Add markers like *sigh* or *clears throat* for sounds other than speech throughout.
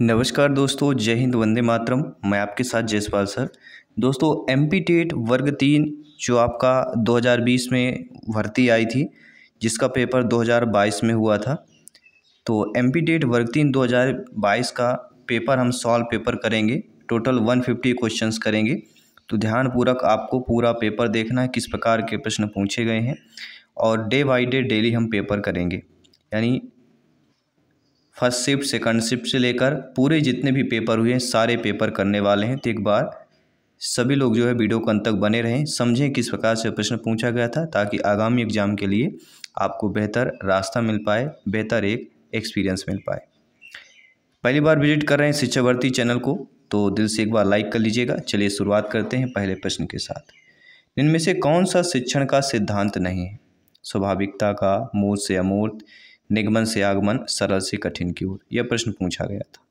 नमस्कार दोस्तों जय हिंद वंदे मातरम मैं आपके साथ जयसपाल सर दोस्तों एम पी टेट वर्ग तीन जो आपका 2020 में भर्ती आई थी जिसका पेपर 2022 में हुआ था तो एम पी टेट वर्ग तीन 2022 का पेपर हम सॉल्व पेपर करेंगे टोटल 150 क्वेश्चन करेंगे तो ध्यानपूर्वक आपको पूरा पेपर देखना है किस प्रकार के प्रश्न पूछे गए हैं और डे बाई डे डेली हम पेपर करेंगे यानी फर्स्ट शिफ्ट सेकंड शिफ्ट से लेकर पूरे जितने भी पेपर हुए हैं सारे पेपर करने वाले हैं तो एक बार सभी लोग जो है वीडियो को अंत तक बने रहें समझें किस प्रकार से प्रश्न पूछा गया था ताकि आगामी एग्जाम के लिए आपको बेहतर रास्ता मिल पाए बेहतर एक एक्सपीरियंस मिल पाए पहली बार विजिट कर रहे हैं शिक्षा भर्ती चैनल को तो दिल से एक बार लाइक कर लीजिएगा चलिए शुरुआत करते हैं पहले प्रश्न के साथ इनमें से कौन सा शिक्षण का सिद्धांत नहीं है स्वाभाविकता का मूर्त से अमूर्त निगमन से आगमन सरल से कठिन की ओर यह प्रश्न पूछा गया था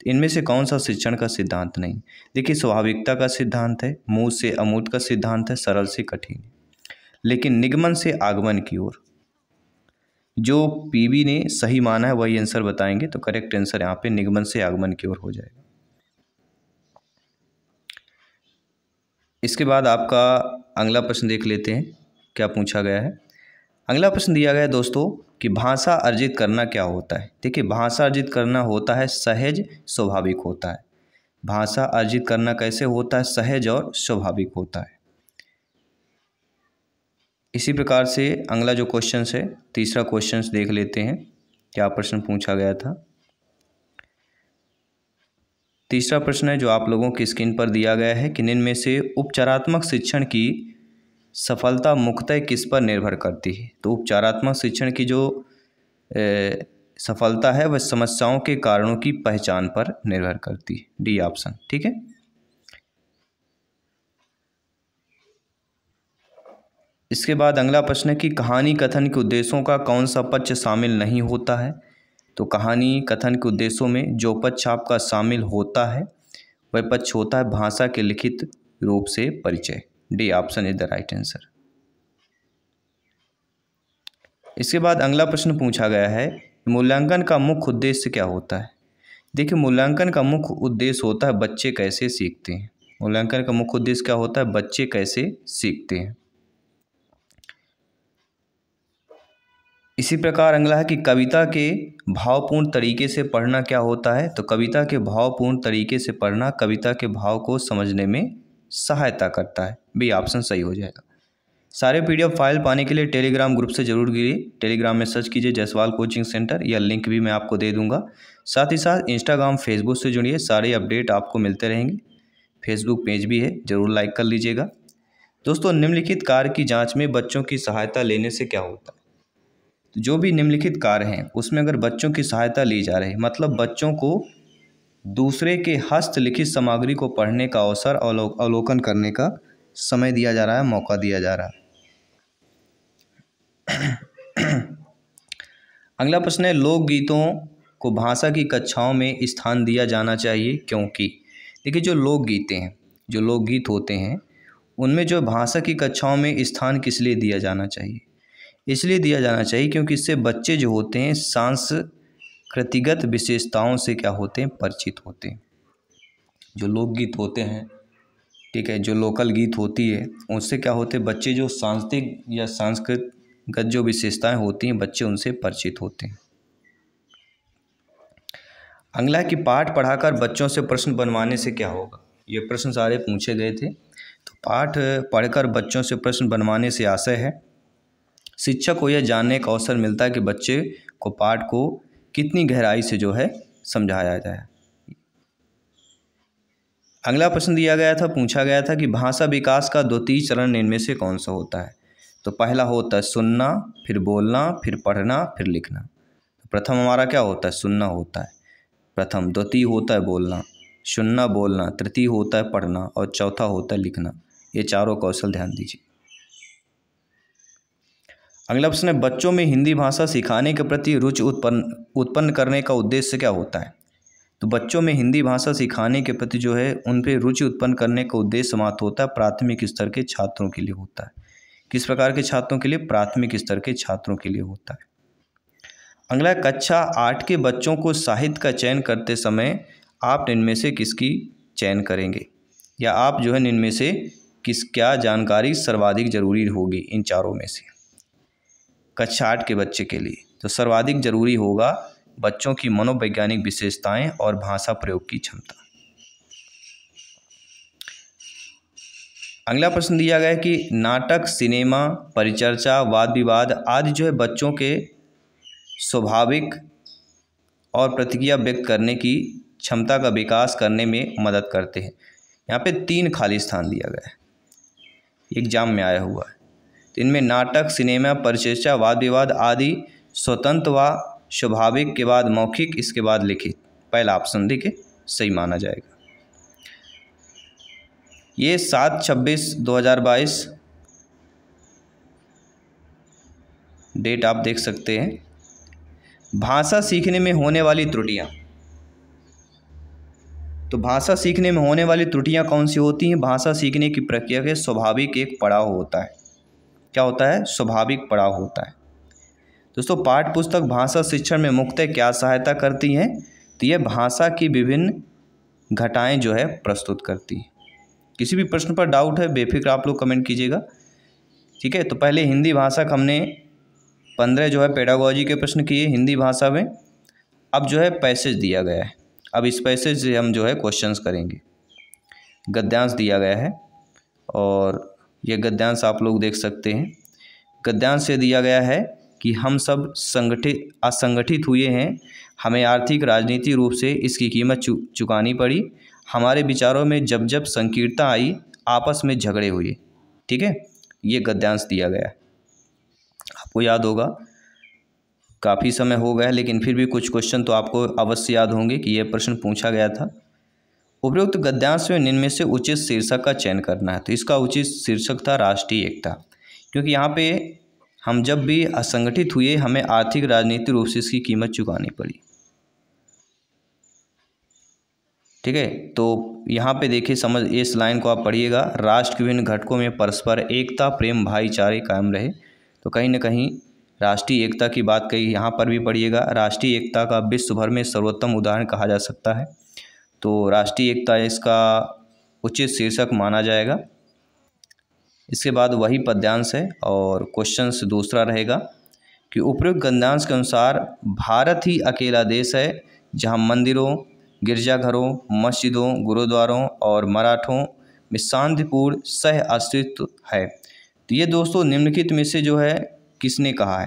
तो इनमें से कौन सा शिक्षण का सिद्धांत नहीं देखिए स्वाभाविकता का सिद्धांत है मूल से अमूर्त का सिद्धांत है सरल से कठिन लेकिन निगमन से आगमन की ओर जो पीबी ने सही माना है वही आंसर बताएंगे तो करेक्ट आंसर यहाँ पे निगमन से आगमन की ओर हो जाएगा इसके बाद आपका अगला प्रश्न देख लेते हैं क्या पूछा गया है अगला प्रश्न दिया गया है दोस्तों कि भाषा अर्जित करना क्या होता है देखिए भाषा अर्जित करना होता है सहज स्वाभाविक होता है भाषा अर्जित करना कैसे होता है सहज और स्वाभाविक होता है इसी प्रकार से अगला जो क्वेश्चन है तीसरा क्वेश्चन देख लेते हैं क्या प्रश्न पूछा गया था तीसरा प्रश्न है जो आप लोगों की स्क्रीन पर दिया गया है कि निन्न में से उपचारात्मक शिक्षण की सफलता मुख्यतः किस पर निर्भर करती है तो उपचारात्मक शिक्षण की जो ए, सफलता है वह समस्याओं के कारणों की पहचान पर निर्भर करती है डी ऑप्शन ठीक है इसके बाद अगला प्रश्न है कि कहानी कथन के उद्देश्यों का कौन सा पक्ष शामिल नहीं होता है तो कहानी कथन के उद्देश्यों में जो पक्ष आपका शामिल होता है वह पक्ष होता है भाषा के लिखित रूप से परिचय D option is the right answer इसके बाद अगला प्रश्न पूछा गया है मूल्यांकन का मुख्य उद्देश्य क्या होता है देखिए मूल्यांकन का मुख्य उद्देश्य होता है बच्चे कैसे सीखते हैं मूल्यांकन का मुख्य उद्देश्य क्या होता है बच्चे कैसे सीखते हैं इसी प्रकार अगला है कि कविता के भावपूर्ण तरीके से पढ़ना क्या होता है तो कविता के भावपूर्ण तरीके से पढ़ना कविता के भाव को समझने में सहायता करता है बी ऑप्शन सही हो जाएगा सारे पीडीएफ फाइल पाने के लिए टेलीग्राम ग्रुप से जरूर गिरी टेलीग्राम में सर्च कीजिए जसवाल कोचिंग सेंटर या लिंक भी मैं आपको दे दूंगा साथ ही साथ इंस्टाग्राम फेसबुक से जुड़िए सारे अपडेट आपको मिलते रहेंगे फेसबुक पेज भी है जरूर लाइक कर लीजिएगा दोस्तों निम्नलिखित कार्य की जाँच में बच्चों की सहायता लेने से क्या होता है जो भी निम्नलिखित कार्य हैं उसमें अगर बच्चों की सहायता ली जा रही है मतलब बच्चों को दूसरे के हस्त लिखित सामग्री को पढ़ने का अवसर अवलोकन करने का समय दिया जा रहा है मौका दिया जा रहा है *clears throat* अगला प्रश्न है लोकगीतों को भाषा की कक्षाओं में स्थान दिया जाना चाहिए क्योंकि देखिए जो लोकगीते हैं जो लोकगीत होते हैं उनमें जो भाषा की कक्षाओं में स्थान किस लिए दिया जाना चाहिए इसलिए दिया जाना चाहिए क्योंकि इससे बच्चे जो होते हैं सांस कृतिगत विशेषताओं से क्या होते हैं परिचित होते हैं जो लोकगीत होते हैं ठीक है जो लोकल गीत होती है उनसे क्या होते हैं बच्चे जो सांस्कृतिक या सांस्कृतिक जो विशेषताएं होती हैं बच्चे उनसे परिचित होते हैं अंगला की पाठ पढ़ाकर बच्चों से प्रश्न बनवाने से क्या होगा ये प्रश्न सारे पूछे गए थे तो पाठ पढ़कर बच्चों से प्रश्न बनवाने से आशय है शिक्षक को यह जानने का अवसर मिलता है कि बच्चे को पाठ को कितनी गहराई से जो है समझाया जाए अगला प्रश्न दिया गया था पूछा गया था कि भाषा विकास का द्वितीय चरण इनमें से कौन सा होता है तो पहला होता है सुनना फिर बोलना फिर पढ़ना फिर लिखना तो प्रथम हमारा क्या होता है सुनना होता है प्रथम द्वितीय होता है बोलना सुनना बोलना तृतीय होता है पढ़ना और चौथा होता है लिखना ये चारों कौशल ध्यान दीजिए अगला प्रश्न है बच्चों में हिंदी भाषा सिखाने के प्रति रुचि उत्पन्न उत्पन्न करने का उद्देश्य क्या होता है तो बच्चों में हिंदी भाषा सिखाने के प्रति जो है उन पर रुचि उत्पन्न करने का उद्देश्य समाप्त होता है प्राथमिक स्तर के छात्रों के लिए होता है किस प्रकार के छात्रों के लिए प्राथमिक स्तर के छात्रों के लिए होता है अगला कक्षा आठ के बच्चों को साहित्य का चयन करते समय आप इनमें से किसकी चयन करेंगे या आप जो है इनमें से किस क्या जानकारी सर्वाधिक जरूरी होगी इन चारों में से कक्षा आठ के बच्चे के लिए तो सर्वाधिक जरूरी होगा बच्चों की मनोवैज्ञानिक विशेषताएं और भाषा प्रयोग की क्षमता अगला प्रश्न दिया गया है कि नाटक सिनेमा परिचर्चा वाद विवाद आदि जो है बच्चों के स्वाभाविक और प्रतिक्रिया व्यक्त करने की क्षमता का विकास करने में मदद करते हैं यहाँ पे तीन खाली स्थान दिया गया है एग्जाम में आया हुआ है इनमें नाटक सिनेमा परिचर्चा वाद विवाद आदि स्वतंत्र व स्वाभाविक के बाद मौखिक इसके बाद लिखित पहला ऑप्शन देखिए सही माना जाएगा ये सात छब्बीस दो हज़ार बाईस डेट आप देख सकते हैं भाषा सीखने में होने वाली त्रुटियाँ तो भाषा सीखने में होने वाली त्रुटियाँ कौन सी होती हैं भाषा सीखने की प्रक्रिया के स्वाभाविक एक पड़ाव होता है क्या होता है स्वाभाविक पड़ाव होता है दोस्तों पाठ्यपुस्तक पुस्तक भाषा शिक्षण में मुख्यतः क्या सहायता करती हैं तो यह भाषा की विभिन्न घटाएँ जो है प्रस्तुत करती हैं किसी भी प्रश्न पर डाउट है बेफिक्र आप लोग कमेंट कीजिएगा ठीक है तो पहले हिंदी भाषा का हमने पंद्रह जो है पेडागोजी के प्रश्न किए हिंदी भाषा में अब जो है पैसेज दिया गया है अब इस पैसेज से हम जो है क्वेश्चंस करेंगे गद्यांश दिया गया है और यह गद्यांश आप लोग देख सकते हैं गद्यांश से दिया गया है कि हम सब संगठित असंगठित हुए हैं हमें आर्थिक राजनीति रूप से इसकी कीमत चु, चुकानी पड़ी हमारे विचारों में जब जब संकीर्णता आई आपस में झगड़े हुए ठीक है ये गद्यांश दिया गया आपको याद होगा काफ़ी समय हो गया लेकिन फिर भी कुछ क्वेश्चन तो आपको अवश्य याद होंगे कि यह प्रश्न पूछा गया था उपयुक्त गद्यांश में निम्न में से उचित शीर्षक का चयन करना है तो इसका उचित शीर्षक था राष्ट्रीय एकता क्योंकि यहाँ पे हम जब भी असंगठित हुए हमें आर्थिक राजनीतिक रूप से इसकी कीमत चुकानी पड़ी ठीक है तो यहाँ पे देखिए समझ इस लाइन को आप पढ़िएगा राष्ट्र के विभिन्न घटकों में परस्पर एकता प्रेम भाईचारे कायम रहे तो कहीं ना कहीं राष्ट्रीय एकता की बात कही यहाँ पर भी पढ़िएगा राष्ट्रीय एकता का विश्वभर में सर्वोत्तम उदाहरण कहा जा सकता है तो राष्ट्रीय एकता इसका उचित शीर्षक माना जाएगा इसके बाद वही पद्यांश है और क्वेश्चन दूसरा रहेगा कि उपयुक्त गंध्यांश के अनुसार भारत ही अकेला देश है जहां मंदिरों गिरजाघरों मस्जिदों गुरुद्वारों और मराठों में शांतिपूर्ण सह अस्तित्व है तो ये दोस्तों निम्नलिखित में से जो है किसने कहा है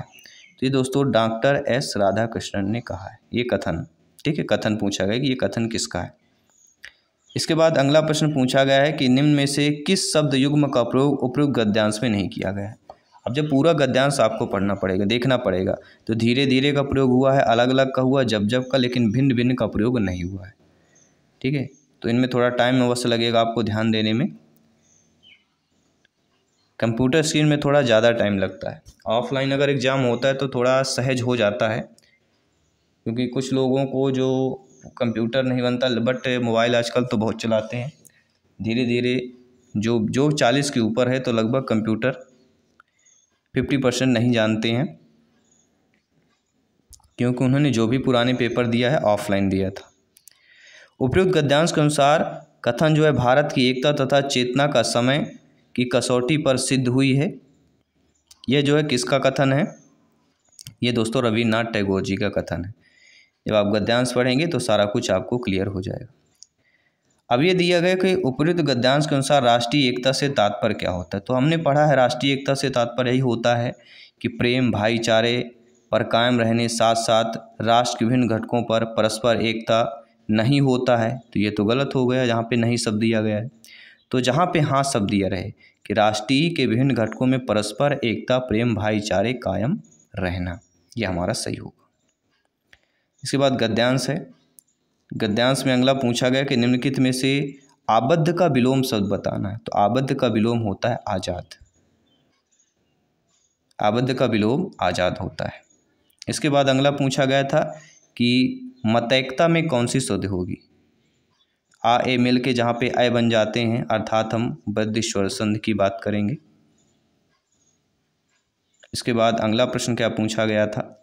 तो ये दोस्तों डॉक्टर एस राधाकृष्णन ने कहा है ये कथन ठीक है कथन पूछा गया कि ये कथन किसका है इसके बाद अगला प्रश्न पूछा गया है कि निम्न में से किस शब्द युग्म का प्रयोग उपयुक्त गद्यांश में नहीं किया गया है अब जब पूरा गद्यांश आपको पढ़ना पड़ेगा देखना पड़ेगा तो धीरे धीरे का प्रयोग हुआ है अलग अलग का हुआ जब जब का लेकिन भिन्न भिन्न का प्रयोग नहीं हुआ है ठीक है तो इनमें थोड़ा टाइम अवश्य लगेगा आपको ध्यान देने में कंप्यूटर स्क्रीन में थोड़ा ज़्यादा टाइम लगता है ऑफलाइन अगर एग्ज़ाम होता है तो थोड़ा सहज हो जाता है क्योंकि कुछ लोगों को जो कंप्यूटर नहीं बनता बट मोबाइल आजकल तो बहुत चलाते हैं धीरे धीरे जो जो चालीस के ऊपर है तो लगभग कंप्यूटर फिफ्टी परसेंट नहीं जानते हैं क्योंकि उन्होंने जो भी पुराने पेपर दिया है ऑफलाइन दिया था उपयुक्त गद्यांश के अनुसार कथन जो है भारत की एकता तथा चेतना का समय की कसौटी पर सिद्ध हुई है यह जो है किसका कथन है ये दोस्तों रविन्द्रनाथ टैगोर जी का कथन है जब आप गद्यांश पढ़ेंगे तो सारा कुछ आपको क्लियर हो जाएगा अब ये दिया गया कि उपयुक्त गद्यांश के अनुसार राष्ट्रीय एकता से तात्पर्य क्या होता है तो हमने पढ़ा है राष्ट्रीय एकता से तात्पर्य यही होता है कि प्रेम भाईचारे पर कायम रहने साथ साथ राष्ट्र के विभिन्न घटकों पर परस्पर एकता नहीं होता है तो ये तो गलत हो गया जहाँ पे नहीं शब्द दिया गया है तो जहाँ पे हाँ शब्द दिया रहे कि राष्ट्रीय के विभिन्न घटकों में परस्पर एकता प्रेम भाईचारे कायम रहना ये हमारा सही होगा इसके बाद गद्यांश है गद्यांश में अगला पूछा गया कि निम्नलिखित में से आबद्ध का विलोम शब्द बताना है तो आबद्ध का विलोम होता है आज़ाद आबद्ध का विलोम आज़ाद होता है इसके बाद अगला पूछा गया था कि मतैकता में कौन सी शुद्ध होगी आ ए मिल के जहाँ पे आय बन जाते हैं अर्थात हम स्वर संध की बात करेंगे इसके बाद अगला प्रश्न क्या पूछा गया था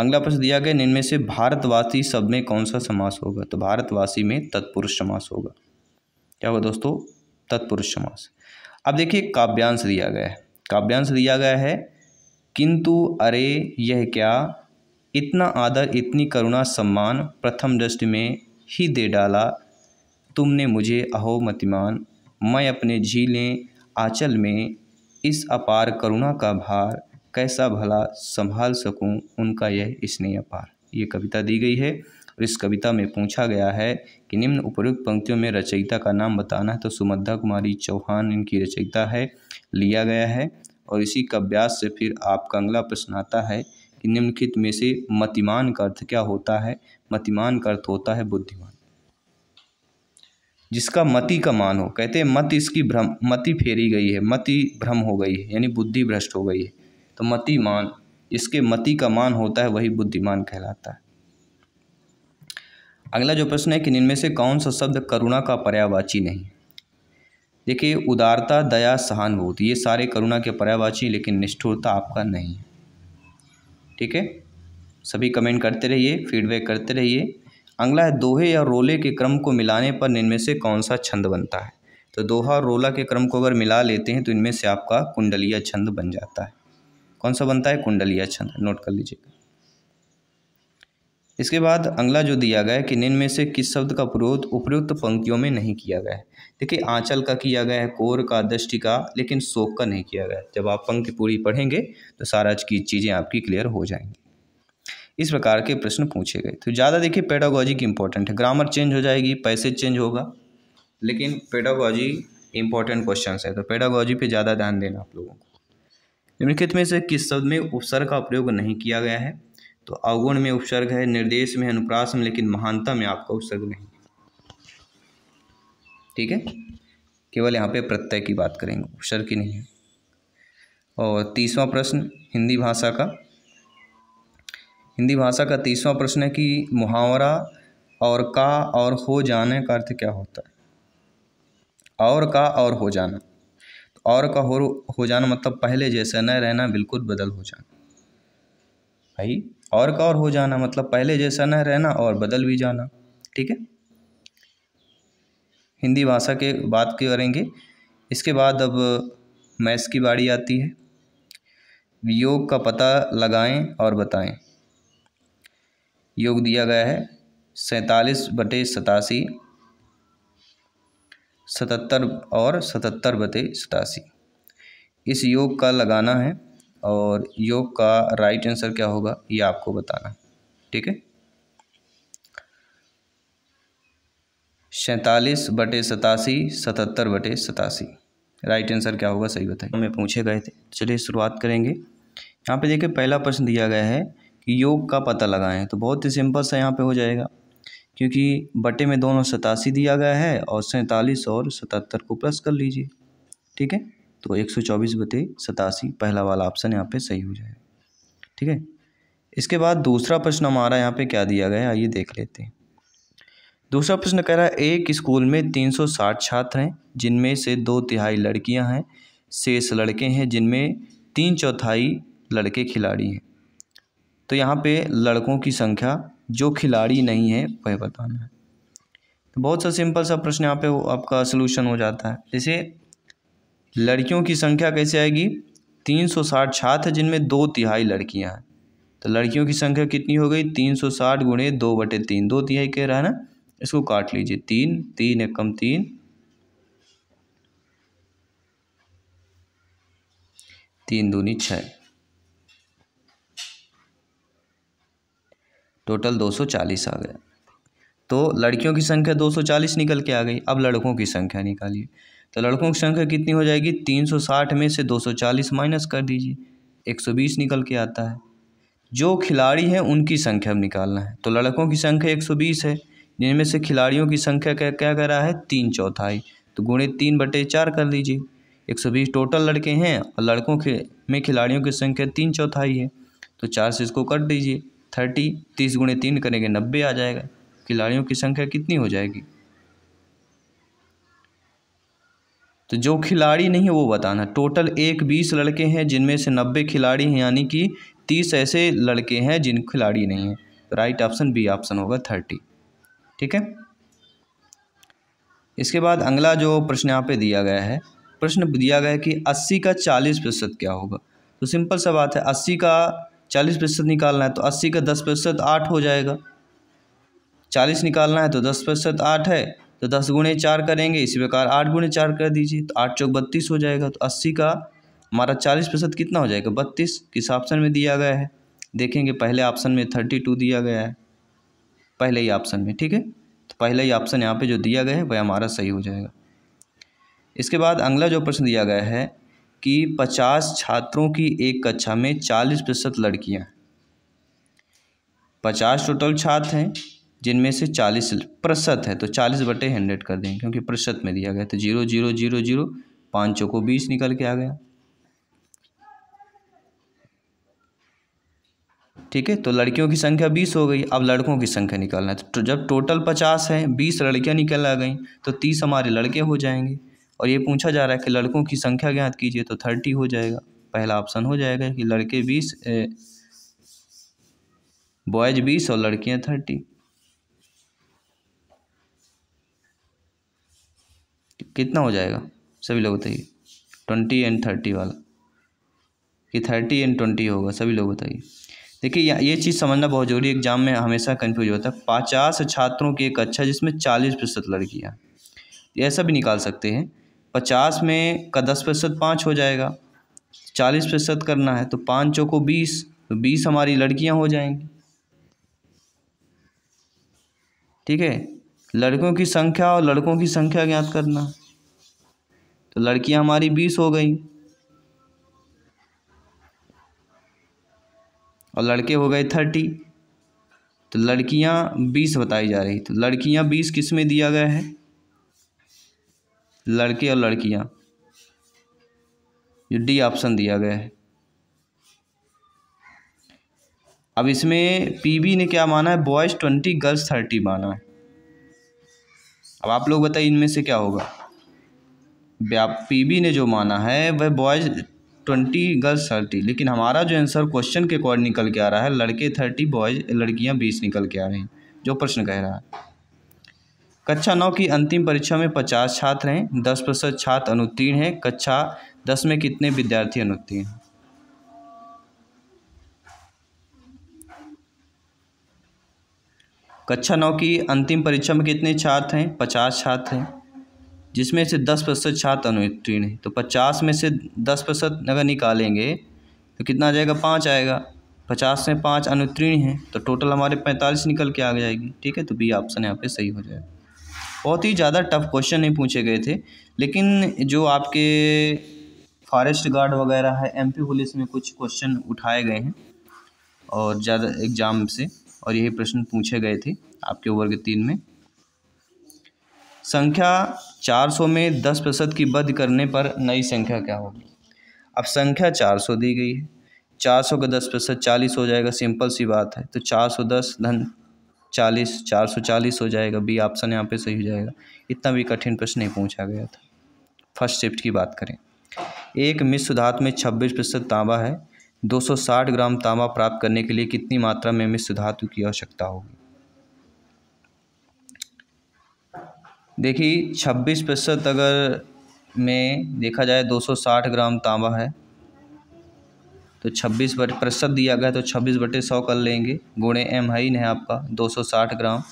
अगला प्रश्न दिया गया इनमें से भारतवासी शब्द में कौन सा समास होगा तो भारतवासी में तत्पुरुष समास होगा क्या होगा दोस्तों तत्पुरुष समास अब देखिए काव्यांश दिया गया है काव्यांश दिया गया है किंतु अरे यह क्या इतना आदर इतनी करुणा सम्मान प्रथम दृष्टि में ही दे डाला तुमने मुझे अहो मतिमान मैं अपने झीलें आंचल में इस अपार करुणा का भार कैसा भला संभाल सकूं उनका यह स्नेह पार ये कविता दी गई है और इस कविता में पूछा गया है कि निम्न उपयुक्त पंक्तियों में रचयिता का नाम बताना है तो सुमद्धा कुमारी चौहान इनकी रचयिता है लिया गया है और इसी कव्यास से फिर आपका अगला प्रश्न आता है कि निम्नलिखित में से मतिमान का अर्थ क्या होता है मतिमान का अर्थ होता है बुद्धिमान जिसका मति का मान हो कहते हैं मत इसकी भ्रम मति फेरी गई है मति भ्रम हो गई है यानी बुद्धि भ्रष्ट हो गई है तो मतिमान इसके मति का मान होता है वही बुद्धिमान कहलाता है अगला जो प्रश्न है कि इनमें से कौन सा शब्द करुणा का पर्यावाची नहीं देखिए उदारता दया सहानुभूति ये सारे करुणा के पर्यावाची लेकिन निष्ठुरता आपका नहीं है ठीक है सभी कमेंट करते रहिए फीडबैक करते रहिए अगला है दोहे या रोले के क्रम को मिलाने पर इनमें से कौन सा छंद बनता है तो दोहा और रोला के क्रम को अगर मिला लेते हैं तो इनमें से आपका कुंडलिया छंद बन जाता है कौन सा बनता है कुंडली छंद अच्छा, नोट कर लीजिएगा इसके बाद अगला जो दिया गया है कि निम्न में से किस शब्द का प्रयोग उपयुक्त पंक्तियों में नहीं किया गया है देखिए आंचल का किया गया है कोर का दृष्टि का लेकिन शोक का नहीं किया गया है जब आप पंक्ति पूरी पढ़ेंगे तो सारा की चीज़ें आपकी क्लियर हो जाएंगी इस प्रकार के प्रश्न पूछे गए तो ज़्यादा देखिए पेडागोजी की इंपॉर्टेंट है ग्रामर चेंज हो जाएगी पैसे चेंज होगा लेकिन पेडागोजी इंपॉर्टेंट क्वेश्चन है तो पेडागोजी पर ज़्यादा ध्यान देना आप लोगों को निम्नलिखित में से किस शब्द में उपसर्ग का प्रयोग नहीं किया गया है तो अवगुण में उपसर्ग है निर्देश में अनुप्रास में लेकिन महानता में आपका उपसर्ग नहीं ठीक है केवल यहाँ पे प्रत्यय की बात करेंगे उपसर्ग की नहीं है और तीसवा प्रश्न हिंदी भाषा का हिंदी भाषा का तीसवा प्रश्न है कि मुहावरा और का और हो जाने का अर्थ क्या होता है और का और हो जाना और का हो हो जाना मतलब पहले जैसा न रहना बिल्कुल बदल हो जाना भाई और का और हो जाना मतलब पहले जैसा न रहना और बदल भी जाना ठीक है हिंदी भाषा के बात करेंगे इसके बाद अब मैथ्स की बाड़ी आती है योग का पता लगाएं और बताएं योग दिया गया है सैंतालीस बटे सतासी सतहत्तर और सतहत्तर बटे सतासी इस योग का लगाना है और योग का राइट आंसर क्या होगा ये आपको बताना है ठीक है सैंतालीस बटे सतासी सतहत्तर बटे सतासी राइट आंसर क्या होगा सही बताइए हमें पूछे गए थे चलिए शुरुआत करेंगे यहाँ पे देखिए पहला प्रश्न दिया गया है कि योग का पता लगाएं तो बहुत ही सिंपल सा यहाँ पे हो जाएगा क्योंकि बटे में दोनों सतासी दिया गया है और सैंतालीस और सतहत्तर को प्लस कर लीजिए ठीक है तो एक सौ चौबीस बटे सतासी पहला वाला ऑप्शन यहाँ पे सही हो जाएगा ठीक है इसके बाद दूसरा प्रश्न हमारा यहाँ पे क्या दिया गया है आइए देख लेते हैं दूसरा प्रश्न कह रहा है एक स्कूल में तीन सौ साठ छात्र हैं जिनमें से दो तिहाई लड़कियाँ हैं शेष लड़के हैं जिनमें तीन चौथाई लड़के खिलाड़ी हैं तो यहाँ पे लड़कों की संख्या जो खिलाड़ी नहीं है वह बताना है तो बहुत सा सिंपल सा प्रश्न यहाँ पे आपका सलूशन हो जाता है जैसे लड़कियों की संख्या कैसे आएगी तीन सौ साठ छात्र जिनमें दो तिहाई लड़कियाँ हैं तो लड़कियों की संख्या कितनी हो गई तीन सौ साठ गुणे दो बटे तीन दो तिहाई कह रहा है ना इसको काट लीजिए तीन तीन एक कम तीन तीन दूनी छः टोटल 240 आ गया तो लड़कियों की संख्या 240 निकल के आ गई अब लड़कों की संख्या निकालिए तो लड़कों की संख्या कितनी हो जाएगी 360 में से 240 माइनस कर दीजिए 120 निकल के आता है जो खिलाड़ी हैं उनकी संख्या निकालना है तो लड़कों की संख्या एक है जिनमें से खिलाड़ियों की संख्या क्या क्या करा है तीन चौथाई तो गुणे तीन बटे चार कर लीजिए एक सौ बीस टोटल लड़के हैं और लड़कों के में खिलाड़ियों की संख्या तीन चौथाई है तो चार से इसको कट दीजिए थर्टी तीस गुणे तीन करेंगे नब्बे आ जाएगा खिलाड़ियों की संख्या कितनी हो जाएगी तो जो खिलाड़ी नहीं है वो बताना टोटल एक बीस लड़के हैं जिनमें से नब्बे खिलाड़ी हैं यानी कि तीस ऐसे लड़के हैं जिन खिलाड़ी नहीं हैं राइट ऑप्शन बी ऑप्शन होगा थर्टी ठीक है इसके बाद अगला जो प्रश्न यहाँ पे दिया गया है प्रश्न दिया गया है कि अस्सी का चालीस प्रतिशत क्या होगा तो सिंपल सा बात है अस्सी का चालीस प्रतिशत निकालना है तो अस्सी का दस प्रतिशत आठ हो जाएगा चालीस निकालना है तो दस प्रतिशत आठ है तो दस गुणे चार करेंगे इसी प्रकार आठ गुणे चार कर दीजिए तो आठ चौक बत्तीस हो जाएगा तो अस्सी का हमारा चालीस प्रतिशत कितना हो जाएगा बत्तीस किस ऑप्शन में दिया गया है देखेंगे पहले ऑप्शन में थर्टी टू दिया गया है पहले ही ऑप्शन में ठीक है तो पहला ही ऑप्शन यहाँ पर जो दिया गया है वह हमारा सही हो जाएगा इसके बाद अगला जो प्रश्न दिया गया है कि पचास छात्रों की एक कक्षा में चालीस प्रतिशत लड़कियाँ पचास टोटल छात्र हैं जिनमें से चालीस प्रतिशत है तो चालीस बटे हंड्रेड कर देंगे क्योंकि प्रतिशत में दिया गया तो जीरो जीरो जीरो जीरो पाँचों को बीस निकल के आ गया ठीक है तो लड़कियों की संख्या बीस हो गई अब लड़कों की संख्या निकालना है तो जब टोटल पचास है बीस लड़कियां निकल आ गई तो तीस हमारे लड़के हो जाएंगे और ये पूछा जा रहा है कि लड़कों की संख्या ज्ञात कीजिए तो थर्टी हो जाएगा पहला ऑप्शन हो जाएगा कि लड़के बीस बॉयज बीस और लड़कियां थर्टी कितना हो जाएगा सभी लोग बताइए ट्वेंटी एंड थर्टी वाला कि थर्टी एंड ट्वेंटी होगा सभी लोग बताइए देखिए ये चीज़ समझना बहुत जरूरी है एग्जाम में हमेशा कन्फ्यूज होता है पचास छात्रों की एक अच्छा जिसमें चालीस प्रतिशत लड़कियाँ ऐसा भी निकाल सकते हैं पचास में का दस प्रतिशत पाँच हो जाएगा चालीस प्रतिशत करना है तो पाँच चौको बीस तो बीस हमारी लड़कियां हो जाएंगी ठीक है लड़कों की संख्या और लड़कों की संख्या ज्ञात करना तो लड़कियां हमारी बीस हो गई और लड़के हो गए थर्टी तो लड़कियां बीस बताई जा रही तो लड़कियां बीस किस में दिया गया है लड़के और लड़कियाँ ये डी ऑप्शन दिया गया है अब इसमें पीबी ने क्या माना है बॉयज़ ट्वेंटी गर्ल्स थर्टी माना है अब आप लोग बताइए इनमें से क्या होगा पीबी ने जो माना है वह बॉयज़ ट्वेंटी गर्ल्स थर्टी लेकिन हमारा जो आंसर क्वेश्चन के अकॉर्डिंग निकल के आ रहा है लड़के थर्टी बॉयज लड़कियां बीस निकल के आ रही हैं जो प्रश्न कह रहा है कक्षा नौ की अंतिम परीक्षा में पचास छात्र हैं दस प्रतिशत छात्र अनुत्तीर्ण हैं कक्षा दस में कितने विद्यार्थी अनुत्तीर्ण हैं कक्षा नौ की अंतिम परीक्षा में कितने छात्र हैं पचास छात्र हैं जिसमें से दस प्रतिशत छात्र अनुत्तीर्ण हैं तो पचास में से दस प्रतिशत अगर निकालेंगे तो कितना आ जाएगा पाँच आएगा पचास में पाँच अनुत्तीर्ण हैं तो टोटल हमारे पैंतालीस निकल के आ जाएगी ठीक है तो बी ऑप्शन यहाँ पे सही हो जाएगा बहुत ही ज़्यादा टफ क्वेश्चन नहीं पूछे गए थे लेकिन जो आपके फॉरेस्ट गार्ड वगैरह है एमपी पुलिस में कुछ क्वेश्चन उठाए गए हैं और ज़्यादा एग्ज़ाम से और यही प्रश्न पूछे गए थे आपके वर्ग तीन में संख्या 400 में 10 प्रतिशत की बद करने पर नई संख्या क्या होगी अब संख्या 400 दी गई है 400 का 10 प्रतिशत चालीस हो जाएगा सिंपल सी बात है तो 410 धन चालीस चार सौ चालीस हो जाएगा बी ऑप्शन यहाँ पे सही हो जाएगा इतना भी कठिन प्रश्न नहीं पूछा गया था फर्स्ट शिफ्ट की बात करें एक मिश्र धातु में छब्बीस प्रतिशत तांबा है 260 ग्राम तांबा प्राप्त करने के लिए कितनी मात्रा में मिश्र धातु की आवश्यकता होगी देखिए 26 प्रतिशत अगर में देखा जाए 260 ग्राम तांबा है तो 26 बटे प्रतिशत दिया गया तो 26 बटे सौ कर लेंगे गुणे एम है ही है आपका 260 ग्राम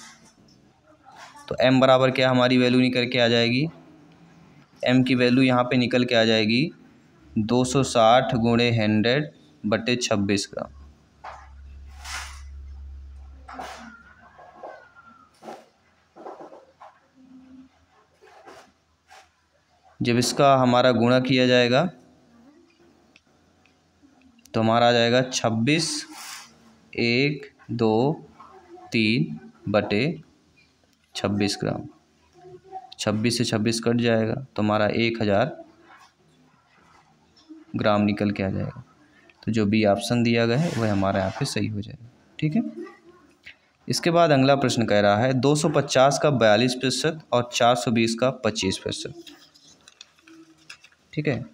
तो एम बराबर क्या हमारी वैल्यू निकल के आ जाएगी एम की वैल्यू यहाँ पे निकल के आ जाएगी 260 सौ गुणे हंड्रेड बटे छब्बीस ग्राम जब इसका हमारा गुणा किया जाएगा तो हमारा आ जाएगा छब्बीस एक दो तीन बटे छब्बीस ग्राम छब्बीस से छब्बीस कट जाएगा तो हमारा एक हज़ार ग्राम निकल के आ जाएगा तो जो बी ऑप्शन दिया गया है वह हमारे यहाँ पे सही हो जाएगा ठीक है इसके बाद अगला प्रश्न कह रहा है 250 का 42 प्रतिशत और 420 का 25 प्रतिशत ठीक है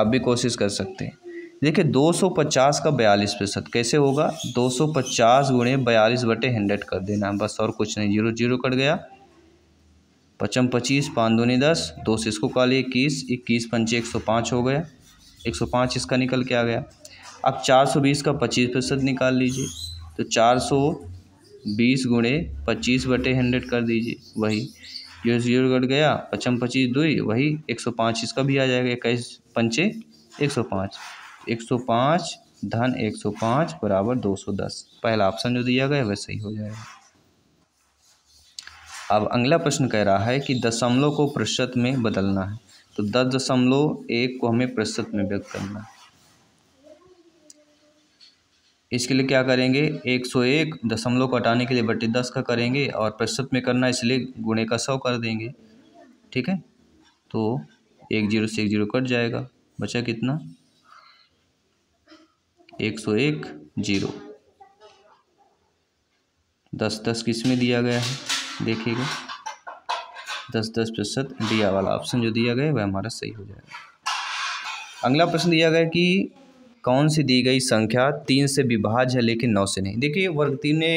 आप भी कोशिश कर सकते हैं देखिए 250 का बयालीस प्रतिशत कैसे होगा 250 सौ पचास गुणे बयालीस बटे हंड्रेड कर देना बस और कुछ नहीं जीरो जीरो कट गया पचम पच्चीस पाँच दूनी दस दो से इसको लिए इक्कीस इक्कीस पंचे एक सौ पाँच हो गया एक सौ पाँच इसका निकल के आ गया अब चार सौ बीस का पच्चीस प्रतिशत निकाल लीजिए तो चार सौ बीस गुणे पच्चीस बटे हंड्रेड कर दीजिए वही जीरो जीरो कट गया पचम पच्चीस दुई वही एक सौ पाँच इसका भी आ जाएगा इक्कीस पंचे एक सौ पाँच 105 धन 105 बराबर 210 पहला ऑप्शन जो दिया गया वह सही हो जाएगा अब अगला प्रश्न कह रहा है कि दशमलव को प्रतिशत में बदलना है तो दस दशमलव एक को हमें प्रतिशत में व्यक्त करना है इसके लिए क्या करेंगे एक सौ एक दशमलव को हटाने के लिए बटे दस का करेंगे और प्रतिशत में करना इसलिए गुणे का सौ कर देंगे ठीक है तो एक जीरो से एक जीरो कट जाएगा बचा कितना एक सौ एक जीरो दस दस किस में दिया गया है देखिएगा दस दस प्रतिशत दिया वाला ऑप्शन जो दिया गया है वह हमारा सही हो जाएगा अगला प्रश्न दिया गया कि कौन सी दी गई संख्या तीन से विभाज है लेकिन नौ से नहीं देखिए वर्ग तीन ने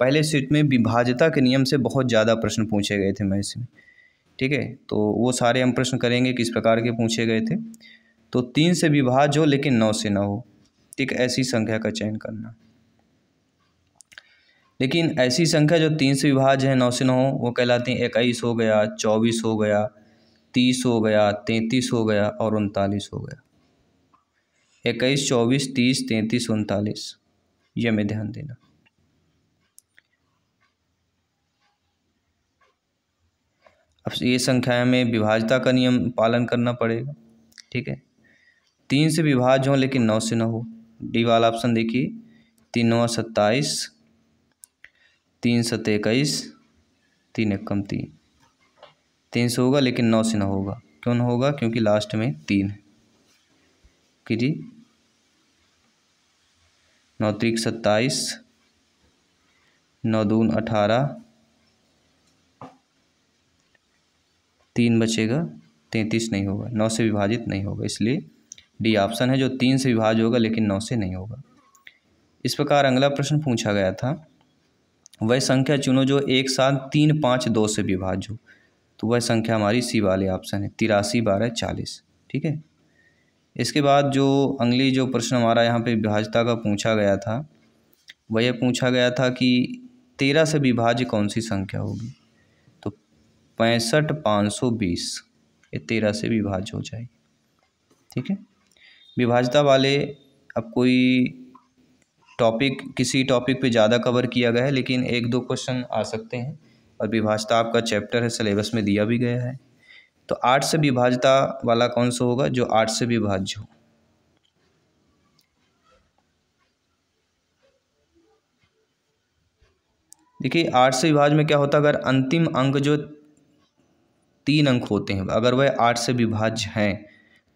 पहले सीट में विभाज्यता के नियम से बहुत ज़्यादा प्रश्न पूछे गए थे मैं इसमें ठीक है तो वो सारे हम प्रश्न करेंगे किस प्रकार के पूछे गए थे तो तीन से विभाज हो लेकिन नौ से ना हो ठीक ऐसी संख्या का चयन करना लेकिन ऐसी संख्या जो तीन से विभाज है नौ से नौ वो कहलाती है इक्कीस हो गया चौबीस हो गया तीस हो गया तैंतीस हो गया और उनतालीस हो गया इक्कीस चौबीस तीस तैंतीस उनतालीस ये हमें ध्यान देना अब ये संख्या में विभाजता का नियम पालन करना पड़ेगा ठीक है तीन से विभाज हो लेकिन नौ से न हो डी वाला ऑप्शन देखिए तीन नौ सत्ताईस तीन सत इक्कीस तीन एक कम तीन तीन सौ होगा लेकिन नौ से ना होगा क्यों ना होगा क्योंकि लास्ट में तीन है कि जी नौ त्रिक सत्ताईस नौ दून अठारह तीन बचेगा तैंतीस नहीं होगा नौ से विभाजित नहीं होगा इसलिए डी ऑप्शन है जो तीन से विभाज होगा लेकिन नौ से नहीं होगा इस प्रकार अगला प्रश्न पूछा गया था वह संख्या चुनो जो एक साथ तीन पाँच दो से विभाज हो तो वह संख्या हमारी सी वाले ऑप्शन है तिरासी बारह चालीस ठीक है इसके बाद जो अगली जो प्रश्न हमारा यहाँ पे विभाजता का पूछा गया था वह यह पूछा गया था कि तेरह से विभाज्य कौन सी संख्या होगी तो पैंसठ पाँच सौ बीस ये तेरह से विभाज्य हो जाएगी ठीक है विभाजता वाले अब कोई टॉपिक किसी टॉपिक पे ज़्यादा कवर किया गया है लेकिन एक दो क्वेश्चन आ सकते हैं और विभाजता आपका चैप्टर है सिलेबस में दिया भी गया है तो आठ से विभाजता वाला कौन सा होगा जो आठ से विभाज्य हो देखिए आठ से विभाज में क्या होता है अगर अंतिम अंक जो तीन अंक होते हैं अगर वह आठ से विभाज्य हैं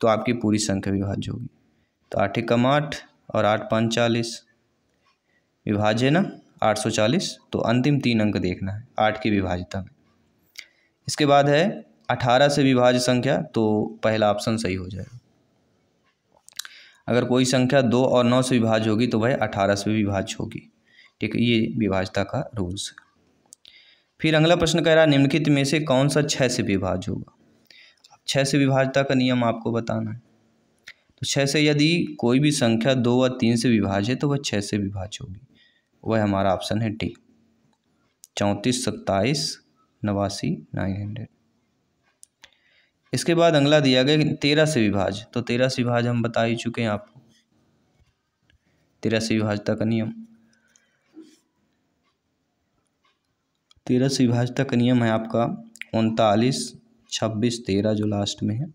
तो आपकी पूरी संख्या विभाज्य होगी तो आठ एकम आठ और आठ पाँच चालीस विभाज्य ना आठ सौ चालीस तो अंतिम तीन अंक देखना है आठ की विभाज्यता में इसके बाद है अठारह से विभाज्य संख्या तो पहला ऑप्शन सही हो जाएगा अगर कोई संख्या दो और नौ से विभाज्य होगी तो वह अठारह से विभाज्य होगी ठीक है ये विभाज्यता का रूल्स है फिर अगला प्रश्न कह रहा है निम्नलिखित में से कौन सा छः से विभाज्य होगा छः से विभाजता का नियम आपको बताना है तो छः से यदि कोई भी संख्या दो व तीन से विभाज है तो वह छः से विभाज होगी वह हमारा ऑप्शन है डी चौंतीस सत्ताईस नवासी नाइन हंड्रेड इसके बाद अगला दिया गया तेरह से विभाज तो तेरह से विभाज हम बता ही चुके हैं आपको तेरह से विभाजता का नियम तेरह से विभाजता का नियम है आपका उनतालीस छब्बीस तेरह जो लास्ट में है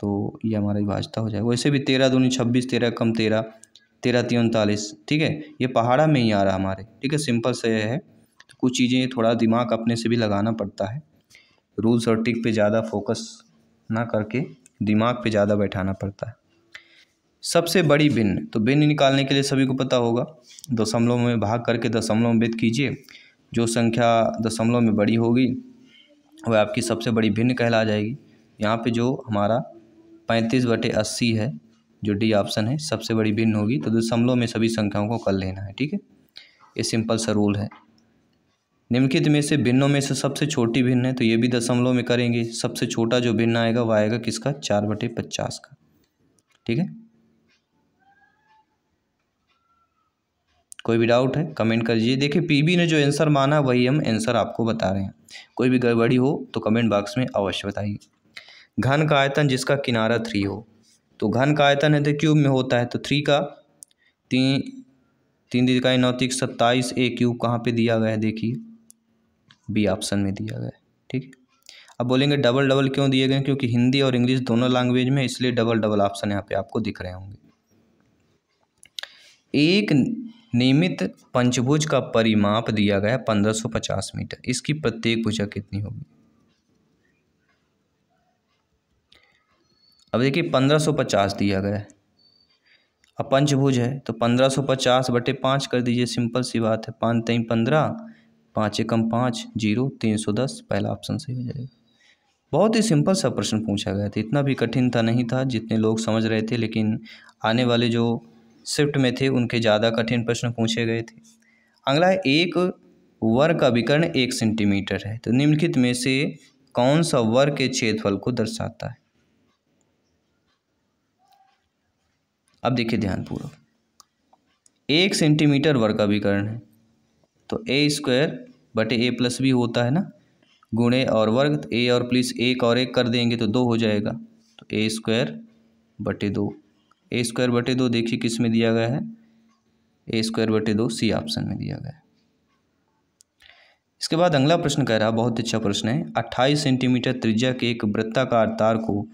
तो ये हमारा विभाजता हो जाएगा वैसे भी तेरह दूनी छब्बीस तेरह कम तेरह तेरह तीन उनतालीस ठीक है ये पहाड़ा में ही आ रहा हमारे ठीक है सिंपल से है तो कुछ चीज़ें थोड़ा दिमाग अपने से भी लगाना पड़ता है रूल्स और टिक पे ज़्यादा फोकस ना करके दिमाग पे ज़्यादा बैठाना पड़ता है सबसे बड़ी भिन्न तो भिन्न निकालने के लिए सभी को पता होगा दशमलव में भाग करके दशमलव में वेद कीजिए जो संख्या दशमलव में बड़ी होगी वह आपकी सबसे बड़ी भिन्न कहला जाएगी यहाँ पे जो हमारा पैंतीस बटे अस्सी है जो डी ऑप्शन है सबसे बड़ी भिन्न होगी तो दशमलव में सभी संख्याओं को कर लेना है ठीक है ये सिंपल सा रूल है निम्नलिखित में से भिन्नों में से सबसे छोटी भिन्न है तो ये भी दशमलव में करेंगे सबसे छोटा जो भिन्न आएगा वह आएगा किसका चार बटे पचास का ठीक है कोई भी डाउट है कमेंट कर दीजिए देखिए पीबी ने जो आंसर माना वही हम आंसर आपको बता रहे हैं कोई भी गड़बड़ी हो तो कमेंट बॉक्स में अवश्य बताइए घन का आयतन जिसका किनारा थ्री हो तो घन का आयतन है तो क्यूब में होता है तो थ्री का तीन तीन दिखाई नौ तीक सत्ताईस ए क्यूब कहाँ पर दिया गया है देखिए बी ऑप्शन में दिया गया है ठीक है अब बोलेंगे डबल डबल क्यों दिए गए क्योंकि हिंदी और इंग्लिश दोनों लैंग्वेज में इसलिए डबल डबल ऑप्शन यहाँ पे आपको दिख रहे होंगे एक नियमित पंचभुज का परिमाप दिया गया पंद्रह सौ पचास मीटर इसकी प्रत्येक भुजा कितनी होगी अब देखिए पंद्रह सौ पचास दिया गया है अब पंचभुज है तो पंद्रह सौ पचास बटे पाँच कर दीजिए सिंपल सी बात है पाँच तई पंद्रह पाँच एकम पाँच जीरो तीन सौ दस पहला ऑप्शन सही हो जाएगा बहुत ही सिंपल सा प्रश्न पूछा गया था इतना भी कठिन था नहीं था जितने लोग समझ रहे थे लेकिन आने वाले जो शिफ्ट में थे उनके ज़्यादा कठिन प्रश्न पूछे गए थे अगला एक वर्ग का विकर्ण एक सेंटीमीटर है तो निम्नलिखित में से कौन सा वर्ग के क्षेत्रफल को दर्शाता है अब देखिए ध्यानपूर्वक एक सेंटीमीटर वर्ग का विकर्ण है तो ए स्क्वायर बटे ए प्लस बी होता है ना गुणे और वर्ग ए और प्लस एक और एक कर देंगे तो दो हो जाएगा तो ए स्क्वायर बटे दो ए स्क्वायर बटे दो देखिए किस में दिया गया है ए स्क्वायर बटे दो सी ऑप्शन में दिया गया है इसके बाद अगला प्रश्न कह रहा है बहुत अच्छा प्रश्न है अट्ठाईस सेंटीमीटर त्रिज्या के एक वृत्ताकार तार को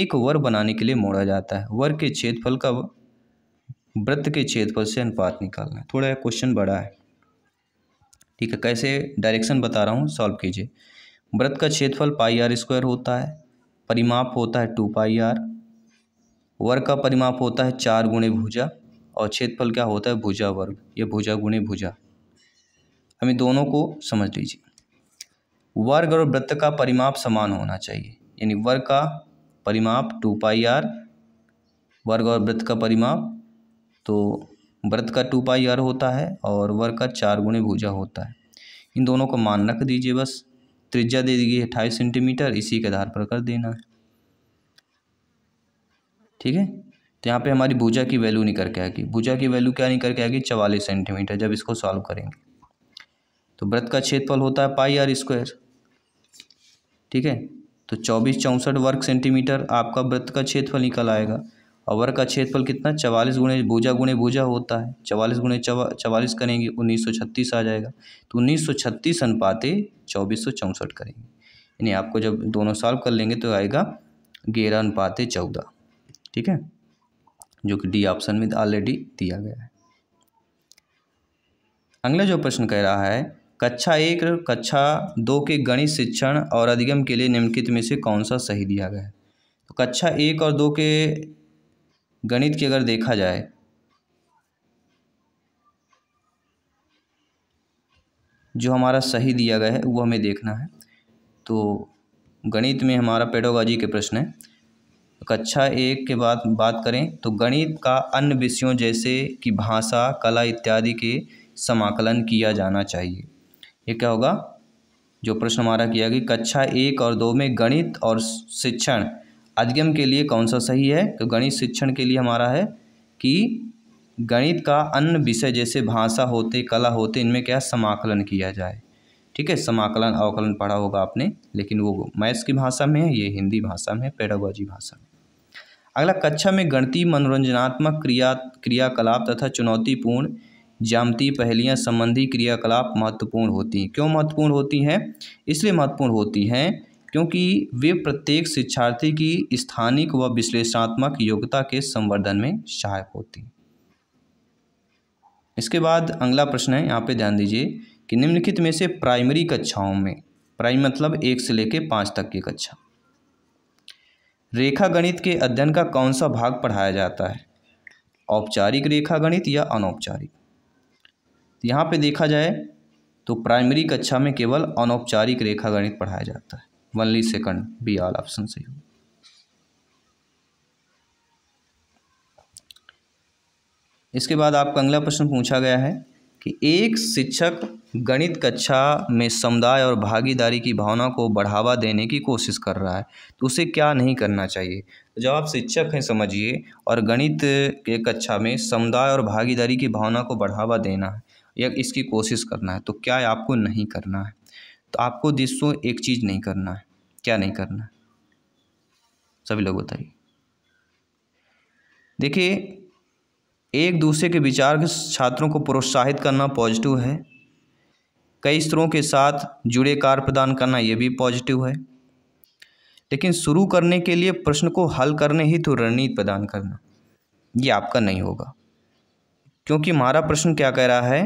एक वर बनाने के लिए मोड़ा जाता है वर के छेदफल का वृत्त के छेदफल से अनुपात निकालना है थोड़ा क्वेश्चन बड़ा है ठीक है कैसे डायरेक्शन बता रहा हूँ सॉल्व कीजिए व्रत का क्षेत्रफल पाई आर स्क्वायर होता है परिमाप होता है टू पाई आर वर्ग का परिमाप होता है चार गुणे भुजा और क्षेत्रफल क्या होता है भुजा वर्ग ये भुजा गुणे भुजा हमें दोनों को समझ लीजिए वर्ग और वृत्त का परिमाप समान होना चाहिए यानी वर्ग का परिमाप टू पाई आर वर्ग और वृत्त का परिमाप तो व्रत का टू पाई आर होता है और वर्ग का चार गुणे भुजा होता है इन दोनों का मान रख दीजिए बस त्रिज्या दे दीजिए अट्ठाईस सेंटीमीटर इसी के आधार पर कर देना है ठीक है तो यहाँ पे हमारी भुजा की वैल्यू निकल के आएगी भुजा की वैल्यू क्या निकल के आएगी चवालीस सेंटीमीटर जब इसको सॉल्व करेंगे तो व्रत का क्षेत्रफल होता है पाई आर स्क्वायर ठीक है तो चौबीस चौंसठ वर्ग सेंटीमीटर आपका व्रत का क्षेत्रफल निकल आएगा और वर्ग का क्षेत्रफल कितना चवालीस गुणे भूजा गुणे भूजा होता है चवालीस गुणे चवा चवालीस करेंगे उन्नीस सौ छत्तीस आ जाएगा तो उन्नीस सौ छत्तीस अनुपाते चौबीस सौ चौंसठ करेंगे यानी आपको जब दोनों सॉल्व कर लेंगे तो आएगा ग्यारह अनुपाते चौदह ठीक है जो कि डी ऑप्शन में ऑलरेडी दिया गया है अगला जो प्रश्न कह रहा है कक्षा एक कक्षा दो के गणित शिक्षण और अधिगम के लिए निम्नलिखित में से कौन सा सही दिया गया है तो कक्षा एक और दो के गणित की अगर देखा जाए जो हमारा सही दिया गया है वो हमें देखना है तो गणित में हमारा पेडोगॉजी के प्रश्न है कक्षा एक के बाद बात करें तो गणित का अन्य विषयों जैसे कि भाषा कला इत्यादि के समाकलन किया जाना चाहिए ये क्या होगा जो प्रश्न हमारा किया कि कक्षा एक और दो में गणित और शिक्षण अधिगम के लिए कौन सा सही है तो गणित शिक्षण के लिए हमारा है कि गणित का अन्य विषय जैसे भाषा होते कला होते इनमें क्या समाकलन किया जाए ठीक है समाकलन अवकलन पढ़ा होगा आपने लेकिन वो मैथ्स की भाषा में है ये हिंदी भाषा में है पेडागोजी भाषा में अगला कक्षा में गणितीय मनोरंजनात्मक क्रिया क्रियाकलाप तथा चुनौतीपूर्ण जामती पहलियाँ संबंधी क्रियाकलाप महत्वपूर्ण होती हैं क्यों महत्वपूर्ण होती हैं इसलिए महत्वपूर्ण होती हैं क्योंकि वे प्रत्येक शिक्षार्थी की स्थानिक व विश्लेषणात्मक योग्यता के संवर्धन में सहायक होती हैं इसके बाद अगला प्रश्न है यहाँ पे ध्यान दीजिए कि निम्नलिखित में से प्राइमरी कक्षाओं में प्राइम मतलब एक से लेकर पाँच तक की कक्षा रेखा गणित के अध्ययन का कौन सा भाग पढ़ाया जाता है औपचारिक रेखा गणित या अनौपचारिक यहाँ पे देखा जाए तो प्राइमरी कक्षा में केवल अनौपचारिक रेखा गणित पढ़ाया जाता है only second B all option सही होगा इसके बाद आपका अगला प्रश्न पूछा गया है कि एक शिक्षक गणित कक्षा में समुदाय और भागीदारी की भावना को बढ़ावा देने की कोशिश कर रहा है तो उसे क्या नहीं करना चाहिए तो जब आप शिक्षक हैं समझिए और गणित के कक्षा में समुदाय और भागीदारी की भावना को बढ़ावा देना है या इसकी कोशिश करना है तो क्या आपको नहीं करना है तो आपको दोस्तों एक चीज़ नहीं करना है क्या नहीं करना है सभी लोग बताइए देखिए एक दूसरे के विचार छात्रों को प्रोत्साहित करना पॉजिटिव है कई स्तरों के साथ जुड़े कार्य प्रदान करना ये भी पॉजिटिव है लेकिन शुरू करने के लिए प्रश्न को हल करने ही तो रणनीति प्रदान करना ये आपका नहीं होगा क्योंकि हमारा प्रश्न क्या कह रहा है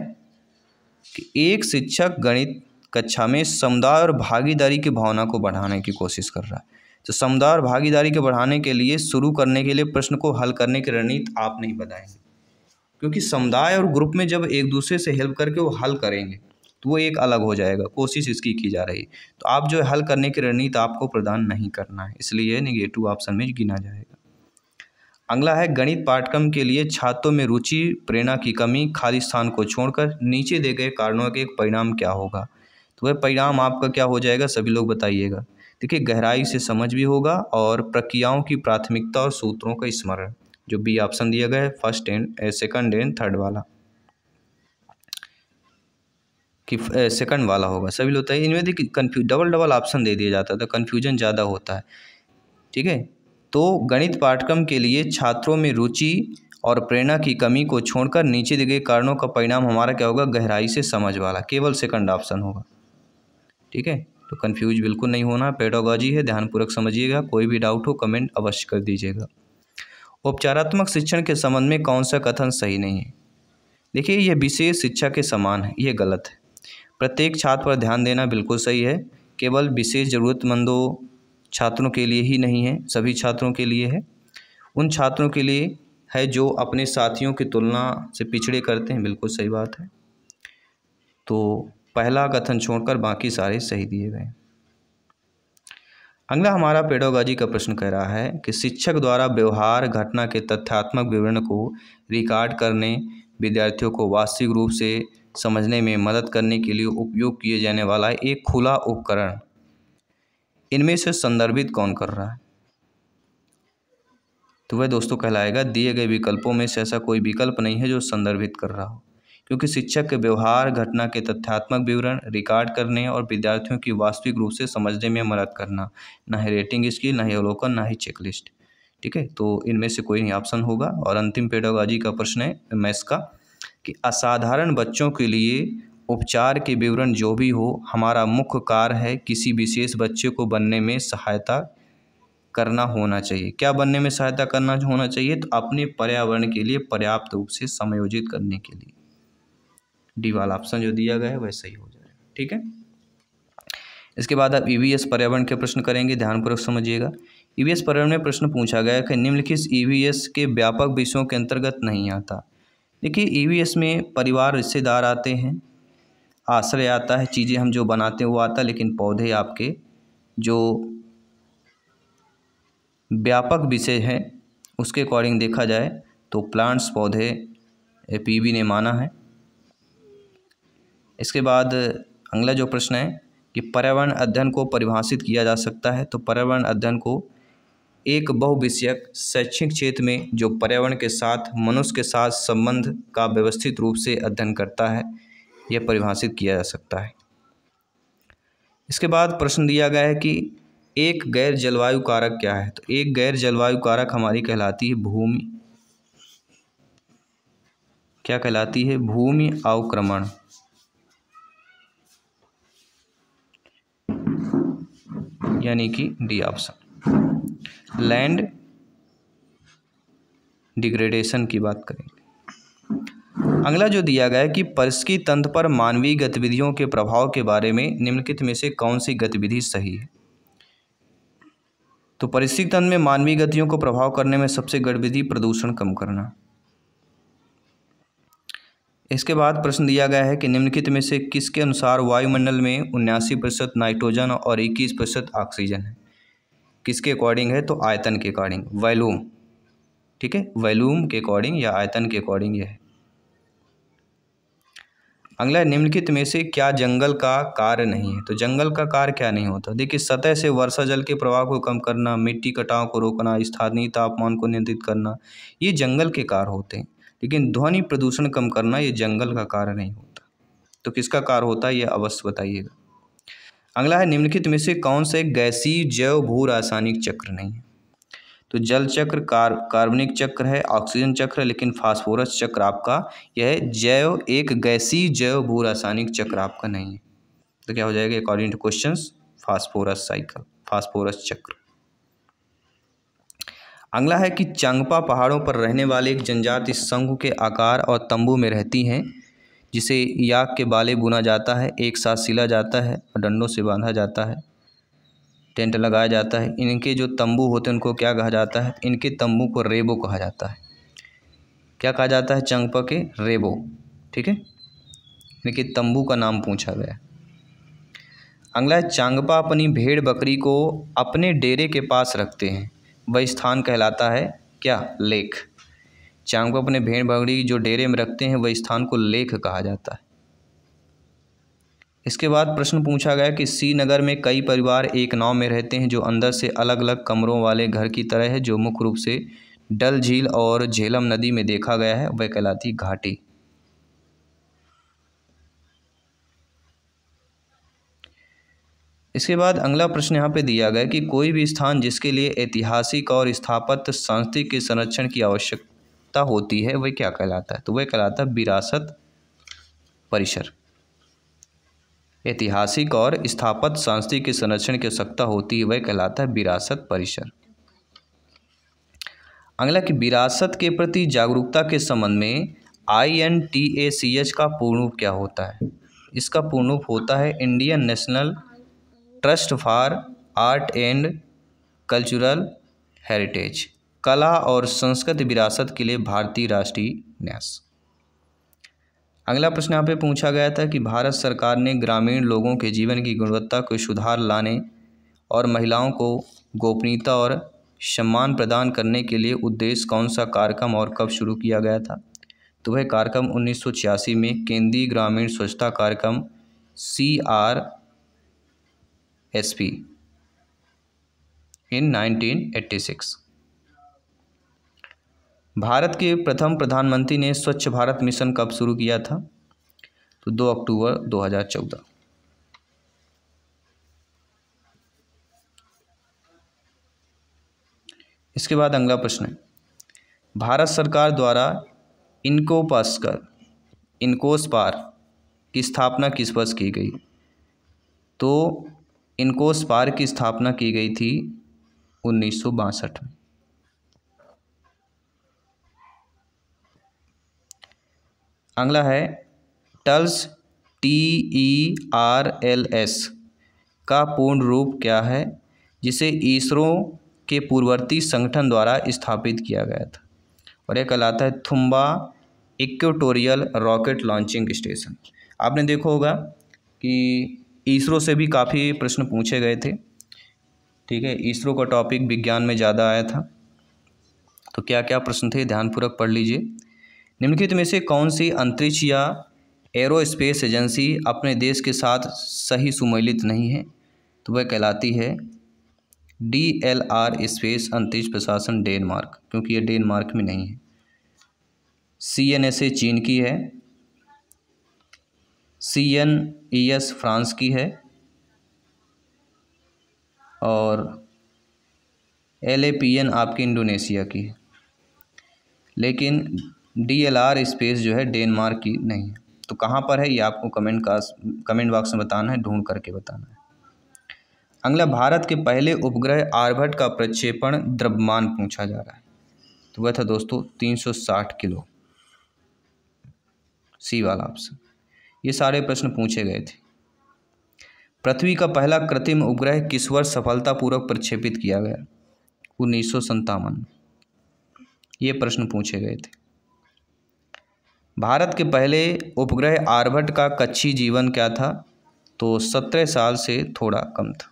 कि एक शिक्षक गणित कक्षा में समुदाय और भागीदारी की भावना को बढ़ाने की कोशिश कर रहा है तो समुदाय और भागीदारी को बढ़ाने के लिए शुरू करने के लिए प्रश्न को हल करने की रणनीति आप नहीं बताएंगे क्योंकि समुदाय और ग्रुप में जब एक दूसरे से हेल्प करके वो हल करेंगे तो वो एक अलग हो जाएगा कोशिश इसकी की जा रही तो आप जो हल करने की रणनीति आपको प्रदान नहीं करना है इसलिए निगेटिव ऑप्शन में गिना जाएगा अगला है गणित पाठ्यक्रम के लिए छात्रों में रुचि प्रेरणा की कमी खाली स्थान को छोड़कर नीचे दिए गए कारणों के एक परिणाम क्या होगा तो वह परिणाम आपका क्या हो जाएगा सभी लोग बताइएगा देखिए गहराई से समझ भी होगा और प्रक्रियाओं की प्राथमिकता और सूत्रों का स्मरण जो बी ऑप्शन दिया गया है first and second and third वाला कि सेकंड वाला होगा सभी लोग है इनमें देखिए कन्फ्यू डबल डबल ऑप्शन दे दिया जाता है तो कन्फ्यूजन ज़्यादा होता है ठीक है तो गणित पाठ्यक्रम के लिए छात्रों में रुचि और प्रेरणा की कमी को छोड़कर नीचे दिए गए कारणों का परिणाम हमारा क्या होगा गहराई से समझ वाला केवल सेकंड ऑप्शन होगा ठीक है तो कंफ्यूज बिल्कुल नहीं होना पेडोलॉजी है ध्यानपूर्वक समझिएगा कोई भी डाउट हो कमेंट अवश्य कर दीजिएगा उपचारात्मक शिक्षण के संबंध में कौन सा कथन सही नहीं है देखिए यह विशेष शिक्षा के समान है यह गलत है प्रत्येक छात्र पर ध्यान देना बिल्कुल सही है केवल विशेष ज़रूरतमंदों छात्रों के लिए ही नहीं है सभी छात्रों के लिए है उन छात्रों के लिए है जो अपने साथियों की तुलना से पिछड़े करते हैं बिल्कुल सही बात है तो पहला कथन छोड़कर बाकी सारे सही दिए गए अगला हमारा पेडोगाजी का प्रश्न कह रहा है कि शिक्षक द्वारा व्यवहार घटना के तथ्यात्मक विवरण को रिकॉर्ड करने विद्यार्थियों को वास्तविक रूप से समझने में मदद करने के लिए उपयोग किए जाने वाला एक खुला उपकरण इनमें से संदर्भित कौन कर रहा है तो वह दोस्तों कहलाएगा दिए गए विकल्पों में से ऐसा कोई विकल्प नहीं है जो संदर्भित कर रहा हो क्योंकि शिक्षक के व्यवहार घटना के तथ्यात्मक विवरण रिकॉर्ड करने और विद्यार्थियों की वास्तविक रूप से समझने में मदद करना ना ही रेटिंग इसकी ना ही अवलोकन ना ही चेकलिस्ट ठीक है तो इनमें से कोई नहीं ऑप्शन होगा और अंतिम पेडोगाजी का प्रश्न है मैथ्स का कि असाधारण बच्चों के लिए उपचार के विवरण जो भी हो हमारा मुख्य कार्य है किसी विशेष बच्चे को बनने में सहायता करना होना चाहिए क्या बनने में सहायता करना होना चाहिए तो अपने पर्यावरण के लिए पर्याप्त रूप से समायोजित करने के लिए डी वाला ऑप्शन जो दिया गया है वह सही हो जाएगा ठीक है इसके बाद आप ई e पर्यावरण के प्रश्न करेंगे ध्यानपूर्वक समझिएगा ई e पर्यावरण में प्रश्न पूछा गया कि निम्नलिखित ई e के व्यापक विषयों के अंतर्गत नहीं आता देखिए ईवीएस e में परिवार रिश्तेदार आते हैं आश्रय आता है चीज़ें हम जो बनाते हैं वो आता है लेकिन पौधे आपके जो व्यापक विषय हैं उसके अकॉर्डिंग देखा जाए तो प्लांट्स पौधे पीवी ने माना है इसके बाद अगला जो प्रश्न है कि पर्यावरण अध्ययन को परिभाषित किया जा सकता है तो पर्यावरण अध्ययन को एक बहुविषयक शैक्षिक क्षेत्र में जो पर्यावरण के साथ मनुष्य के साथ संबंध का व्यवस्थित रूप से अध्ययन करता है यह परिभाषित किया जा सकता है इसके बाद प्रश्न दिया गया है कि एक गैर जलवायु कारक क्या है तो एक गैर जलवायु कारक हमारी कहलाती है भूमि क्या कहलाती है भूमि अवक्रमण यानी कि डी ऑप्शन लैंड डिग्रेडेशन की बात करेंगे अगला जो दिया गया है कि परिस्की तंत्र पर मानवीय गतिविधियों के प्रभाव के बारे में निम्नलिखित में से कौन सी गतिविधि सही है तो परिस्थिति तंत्र में मानवीय गतियों को प्रभाव करने में सबसे गतिविधि प्रदूषण कम करना इसके बाद प्रश्न दिया गया है कि निम्नलिखित में से किसके अनुसार वायुमंडल में उन्यासी प्रतिशत नाइट्रोजन और इक्कीस प्रतिशत ऑक्सीजन है किसके अकॉर्डिंग है तो आयतन के अकॉर्डिंग वैलूम ठीक है वैलूम के अकॉर्डिंग या आयतन के अकॉर्डिंग यह है अगला निम्नलिखित में से क्या जंगल का कार्य नहीं है तो जंगल का कार्य क्या नहीं होता देखिए सतह से वर्षा जल के प्रवाह को कम करना मिट्टी कटाव को रोकना स्थानीय तापमान को नियंत्रित करना ये जंगल के कार्य होते हैं लेकिन ध्वनि प्रदूषण कम करना ये जंगल का कार्य नहीं होता तो किसका कार्य होता है ये अवश्य बताइएगा अगला है निम्नलिखित में से कौन सा एक गैसीय जैव भू रासायनिक चक्र नहीं है तो जल चक्र कार कार्बनिक चक्र है ऑक्सीजन चक्र है लेकिन फास्फोरस चक्र आपका यह जैव एक गैसीय जैव भू रासायनिक चक्र आपका नहीं है तो क्या हो जाएगा according to question phosphorus cycle phosphorus चक्र अगला है कि चंगपा पहाड़ों पर रहने वाले एक जनजाति संघ के आकार और तंबू में रहती हैं जिसे याक के बाले बुना जाता है एक साथ सिला जाता है और डंडों से बांधा जाता है टेंट लगाया जाता है इनके जो तंबू होते हैं उनको क्या कहा जाता है इनके तंबू को रेबो कहा जाता है क्या कहा जाता है चंगपा के रेबो ठीक है इनके तंबू का नाम पूछा गया अगला चांगपा अपनी भेड़ बकरी को अपने डेरे के पास रखते हैं वह स्थान कहलाता है क्या लेख चांगपा अपने भेड़ बकरी जो डेरे में रखते हैं वह स्थान को लेख कहा जाता है इसके बाद प्रश्न पूछा गया कि श्रीनगर में कई परिवार एक नाव में रहते हैं जो अंदर से अलग अलग कमरों वाले घर की तरह है जो मुख्य रूप से डल झील और झेलम नदी में देखा गया है वह कहलाती घाटी इसके बाद अगला प्रश्न यहाँ पे दिया गया कि कोई भी स्थान जिसके लिए ऐतिहासिक और स्थापत्य सांस्कृतिक के संरक्षण की आवश्यकता सत्ता होती है वह क्या कहलाता है तो वह कहलाता है विरासत परिसर ऐतिहासिक और स्थापत सांस्कृतिक के संरक्षण की आवश्यकता होती है वह कहलाता है विरासत परिसर अगला कि विरासत के प्रति जागरूकता के संबंध में I N T A C H का पूर्ण रूप क्या होता है इसका पूर्ण रूप होता है Indian National Trust for Art and Cultural Heritage कला और संस्कृत विरासत के लिए भारतीय राष्ट्रीय न्यास अगला प्रश्न यहाँ पे पूछा गया था कि भारत सरकार ने ग्रामीण लोगों के जीवन की गुणवत्ता को सुधार लाने और महिलाओं को गोपनीयता और सम्मान प्रदान करने के लिए उद्देश्य कौन सा कार्यक्रम और कब शुरू किया गया था तो वह कार्यक्रम उन्नीस में केंद्रीय ग्रामीण स्वच्छता कार्यक्रम C R S P in 1986 भारत के प्रथम प्रधानमंत्री ने स्वच्छ भारत मिशन कब शुरू किया था तो 2 अक्टूबर 2014 इसके बाद अगला प्रश्न है भारत सरकार द्वारा इनको पास कर इनकोस पार की स्थापना किस वर्ष की गई तो इनकोस पार की स्थापना की गई थी उन्नीस में अगला है टल्स T E R L S का पूर्ण रूप क्या है जिसे इसरो के पूर्ववर्ती संगठन द्वारा स्थापित किया गया था और यह कहलाता है Thumba Equatorial Rocket Launching Station आपने देखा होगा कि इसरो से भी काफ़ी प्रश्न पूछे गए थे ठीक है इसरो का टॉपिक विज्ञान में ज़्यादा आया था तो क्या क्या प्रश्न थे ध्यानपूर्वक पढ़ लीजिए निम्नलिखित में से कौन सी अंतरिक्ष या एरोस्पेस एजेंसी अपने देश के साथ सही सुमेलित नहीं है तो वह कहलाती है डी एल आर स्पेस अंतरिक्ष प्रशासन डेनमार्क क्योंकि ये डेनमार्क में नहीं है सी एन एस ए चीन की है C N E S France की है और एल ए पी एन आपकी इंडोनेशिया की है लेकिन डी एल आर स्पेस जो है डेनमार्क की नहीं है तो कहाँ पर है ये आपको कमेंट का कमेंट बॉक्स में बताना है ढूंढ करके बताना है अगला भारत के पहले उपग्रह आर्भट का प्रक्षेपण द्रव्यमान पूछा जा रहा है तो वह था दोस्तों 360 किलो सी वाला ऑप्शन ये सारे प्रश्न पूछे गए थे पृथ्वी का पहला कृत्रिम उपग्रह किस वर्ष सफलतापूर्वक प्रक्षेपित किया गया उन्नीस सौ ये प्रश्न पूछे गए थे भारत के पहले उपग्रह आर्भट का कच्ची जीवन क्या था तो सत्रह साल से थोड़ा कम था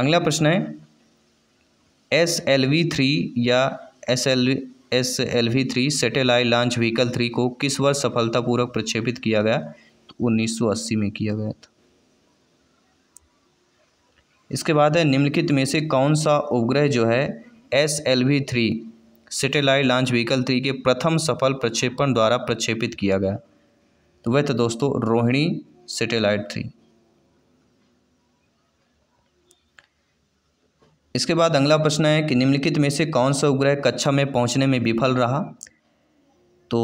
अगला प्रश्न है एस एल वी थ्री या S L S L V three satellite launch vehicle three को किस वर्ष सफलतापूर्वक प्रक्षेपित किया गया तो 1980 में किया गया था इसके बाद है निम्नलिखित में से कौन सा उपग्रह जो है S L V three satellite launch vehicle three के प्रथम सफल प्रक्षेपण द्वारा प्रक्षेपित किया गया तो वह था तो दोस्तों रोहिणी सेटेलाइट थ्री इसके बाद अगला प्रश्न है कि निम्नलिखित में से कौन सा उपग्रह कक्षा में पहुंचने में विफल रहा तो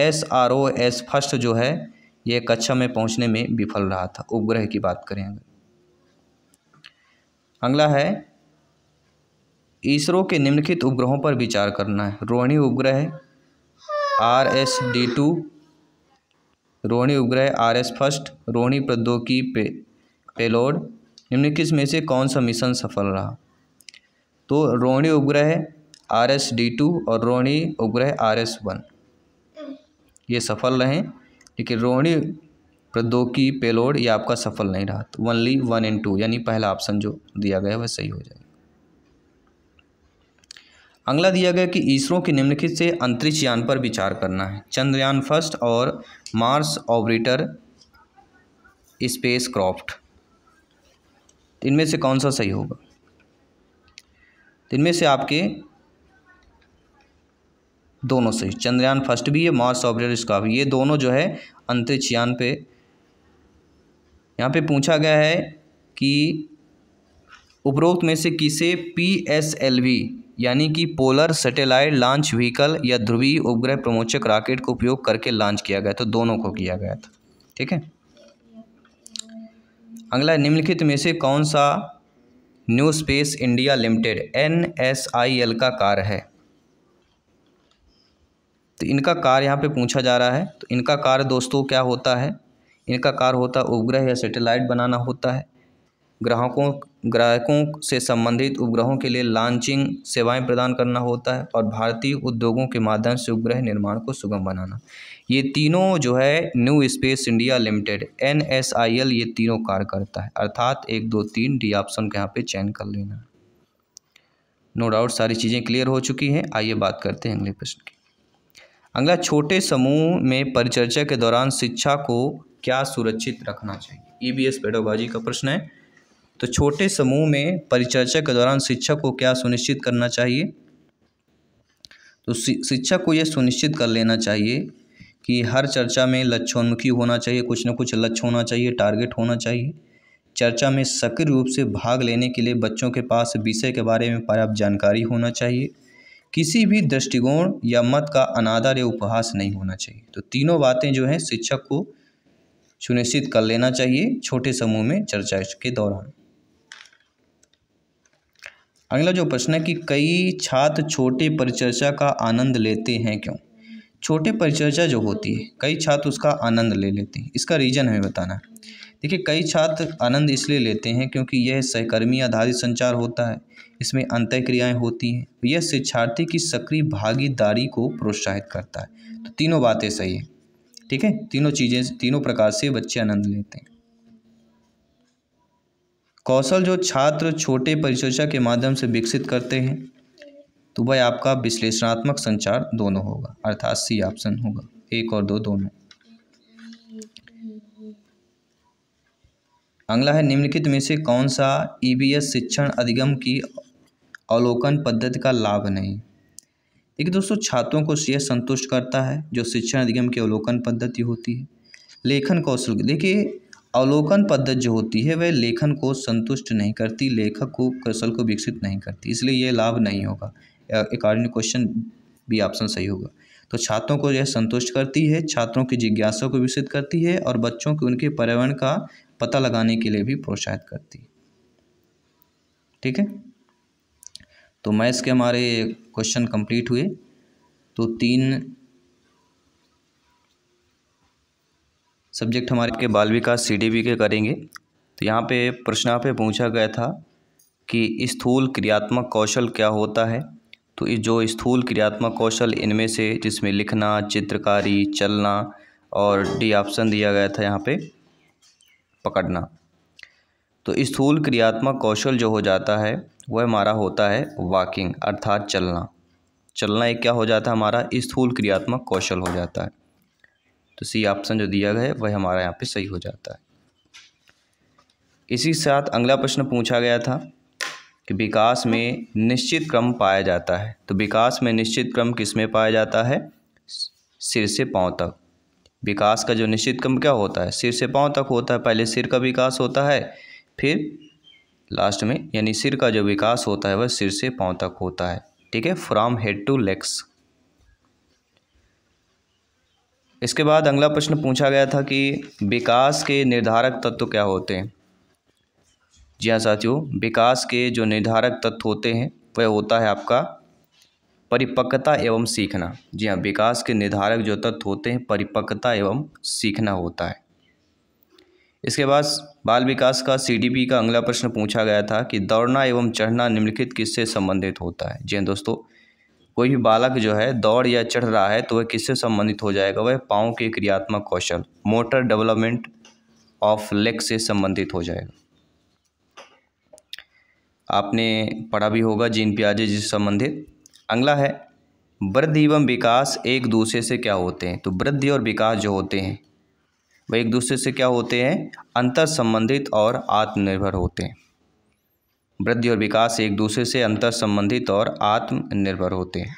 S R O S first जो है यह कक्षा में पहुंचने में विफल रहा था उपग्रह की बात करें अगर अगला है इसरो के निम्नलिखित उपग्रहों पर विचार करना है रोहिणी उपग्रह R S D two Rohini उपग्रह आर एस फर्स्ट रोहिणी प्रौद्योगिकी पे पेलोड निम्नलिखित में से कौन सा मिशन सफल रहा तो रोहिणी उपग्रह आर एस डी टू और रोहिणी उपग्रह आर एस वन ये सफल रहे लेकिन रोहिणी प्रौद्योगिकी पेलोड ये आपका सफल नहीं रहा तो वनली वन एंड टू यानी पहला ऑप्शन जो दिया गया है वह सही हो जाएगा अगला दिया गया कि इसरो के निम्नलिखित से अंतरिक्ष यान पर विचार करना है चंद्रयान फर्स्ट और मार्स ऑबरेटर स्पेस क्राफ्ट इनमें से कौन सा सही होगा इनमें से आपके दोनों सही चंद्रयान फर्स्ट भी है मार्स ऑबरेटर स्काफ ये दोनों जो है अंतरिक्ष यान पे यहाँ पे पूछा गया है कि उपरोक्त में से किसे पी एस एल वी यानी कि पोलर सैटेलाइट लॉन्च व्हीकल या ध्रुवीय उपग्रह प्रमोचक रॉकेट का उपयोग करके लॉन्च किया गया तो दोनों को किया गया था ठीक है अगला निम्नलिखित में से कौन सा New Space India Limited N S I L का कार्य है तो इनका कार यहाँ पे पूछा जा रहा है तो इनका कार दोस्तों क्या होता है इनका कार होता है उपग्रह या सैटेलाइट बनाना होता है ग्राहकों ग्राहकों से संबंधित उपग्रहों के लिए लॉन्चिंग सेवाएं प्रदान करना होता है और भारतीय उद्योगों के माध्यम से उपग्रह निर्माण को सुगम बनाना ये तीनों जो है New Space India Limited N ये तीनों कार्य करता है अर्थात एक दो तीन डी ऑप्शन के यहाँ पर चयन कर लेना नो डाउट सारी चीज़ें क्लियर हो चुकी हैं आइए बात करते हैं अगले प्रश्न की अगला छोटे समूह में परिचर्चा के दौरान शिक्षा को क्या सुरक्षित रखना चाहिए ई बी एस पेडोलॉजी का प्रश्न है तो छोटे समूह में परिचर्चा के दौरान शिक्षक को क्या सुनिश्चित करना चाहिए तो शिक्षक को यह सुनिश्चित कर लेना चाहिए कि हर चर्चा में लक्ष्योन्मुखी होना चाहिए कुछ ना कुछ लक्ष्य होना चाहिए टारगेट होना चाहिए चर्चा में सक्रिय रूप से भाग लेने के लिए बच्चों के पास विषय के बारे में पर्याप्त जानकारी होना चाहिए किसी भी दृष्टिकोण या मत का अनादर या उपहास नहीं होना चाहिए तो तीनों बातें जो हैं शिक्षक को सुनिश्चित कर लेना चाहिए छोटे समूह में चर्चा के दौरान अगला जो प्रश्न है कि कई छात्र छोटे परिचर्चा का आनंद लेते हैं क्यों छोटे परिचर्चा जो होती है कई छात्र उसका आनंद ले लेते हैं इसका रीज़न हमें बताना है देखिए कई छात्र आनंद इसलिए लेते हैं क्योंकि यह सहकर्मी आधारित संचार होता है इसमें अंत क्रियाएँ होती हैं यह शिक्षार्थी की सक्रिय भागीदारी को प्रोत्साहित करता है तो तीनों बातें सही है ठीक है तीनों चीज़ें तीनों प्रकार से बच्चे आनंद लेते हैं कौशल जो छात्र छोटे परिचर्चा के माध्यम से विकसित करते हैं तो वह आपका विश्लेषणात्मक संचार दोनों होगा अर्थात सी ऑप्शन होगा एक और दो दोनों अगला है निम्नलिखित में से कौन सा ईबीएस e शिक्षण अधिगम की अवलोकन पद्धति का लाभ नहीं एक दोस्तों छात्रों को यह संतुष्ट करता है जो शिक्षण अधिगम की अवलोकन पद्धति होती है लेखन कौशल देखिए अवलोकन पद्धति जो होती है वह लेखन को संतुष्ट नहीं करती लेखक को कौशल को विकसित नहीं करती इसलिए यह लाभ नहीं होगा अकॉर्डिंग क्वेश्चन भी ऑप्शन सही होगा तो छात्रों को यह संतुष्ट करती है छात्रों की जिज्ञासा को विकसित करती है और बच्चों के उनके पर्यावरण का पता लगाने के लिए भी प्रोत्साहित करती है ठीक है तो मैथ्स के हमारे क्वेश्चन कंप्लीट हुए तो तीन सब्जेक्ट हमारे के बाल विकास सी के करेंगे तो यहाँ पे प्रश्न पे पूछा गया था कि स्थूल क्रियात्मक कौशल क्या होता है तो जो स्थूल क्रियात्मक कौशल इनमें से जिसमें लिखना चित्रकारी चलना और डी ऑप्शन दिया गया था यहाँ पे पकड़ना तो स्थूल क्रियात्मक कौशल जो हो जाता है वह हमारा होता है वॉकिंग अर्थात चलना चलना एक क्या हो जाता है हमारा स्थूल क्रियात्मक कौशल हो जाता है तो सी ऑप्शन जो दिया गया है वह हमारा यहाँ पे सही हो जाता है इसी साथ अगला प्रश्न पूछा गया था कि विकास में निश्चित क्रम पाया जाता है तो विकास में निश्चित क्रम किस में पाया जाता है सिर से पाँव तक विकास का जो निश्चित क्रम क्या होता है सिर से पाँव तक होता है पहले सिर का विकास होता है फिर लास्ट में यानी सिर का जो विकास होता है वह सिर से पाँव तक होता है ठीक है फ्रॉम हेड टू लेग्स इसके बाद अगला प्रश्न पूछा गया था कि विकास के निर्धारक तत्व क्या होते हैं जी हाँ साथियों विकास के जो निर्धारक तत्व होते हैं वह होता है आपका परिपक्वता एवं सीखना जी हाँ विकास के निर्धारक जो तत्व होते हैं परिपक्वता एवं सीखना होता है इसके बाद बाल विकास का सीडीपी का अगला प्रश्न पूछा गया था कि दौड़ना एवं चढ़ना निम्नलिखित किससे संबंधित होता है जी हाँ दोस्तों कोई भी बालक जो है दौड़ या चढ़ रहा है तो वह किससे संबंधित हो जाएगा वह पाँव के क्रियात्मक कौशल मोटर डेवलपमेंट ऑफ लेग से संबंधित हो जाएगा आपने पढ़ा भी होगा जीन प्याजे जिससे संबंधित अगला है वृद्धि एवं विकास एक दूसरे से क्या होते हैं तो वृद्धि और विकास जो होते हैं वह एक दूसरे से क्या होते हैं अंतर संबंधित और आत्मनिर्भर होते हैं वृद्धि और विकास एक दूसरे से अंतर संबंधित और आत्मनिर्भर होते हैं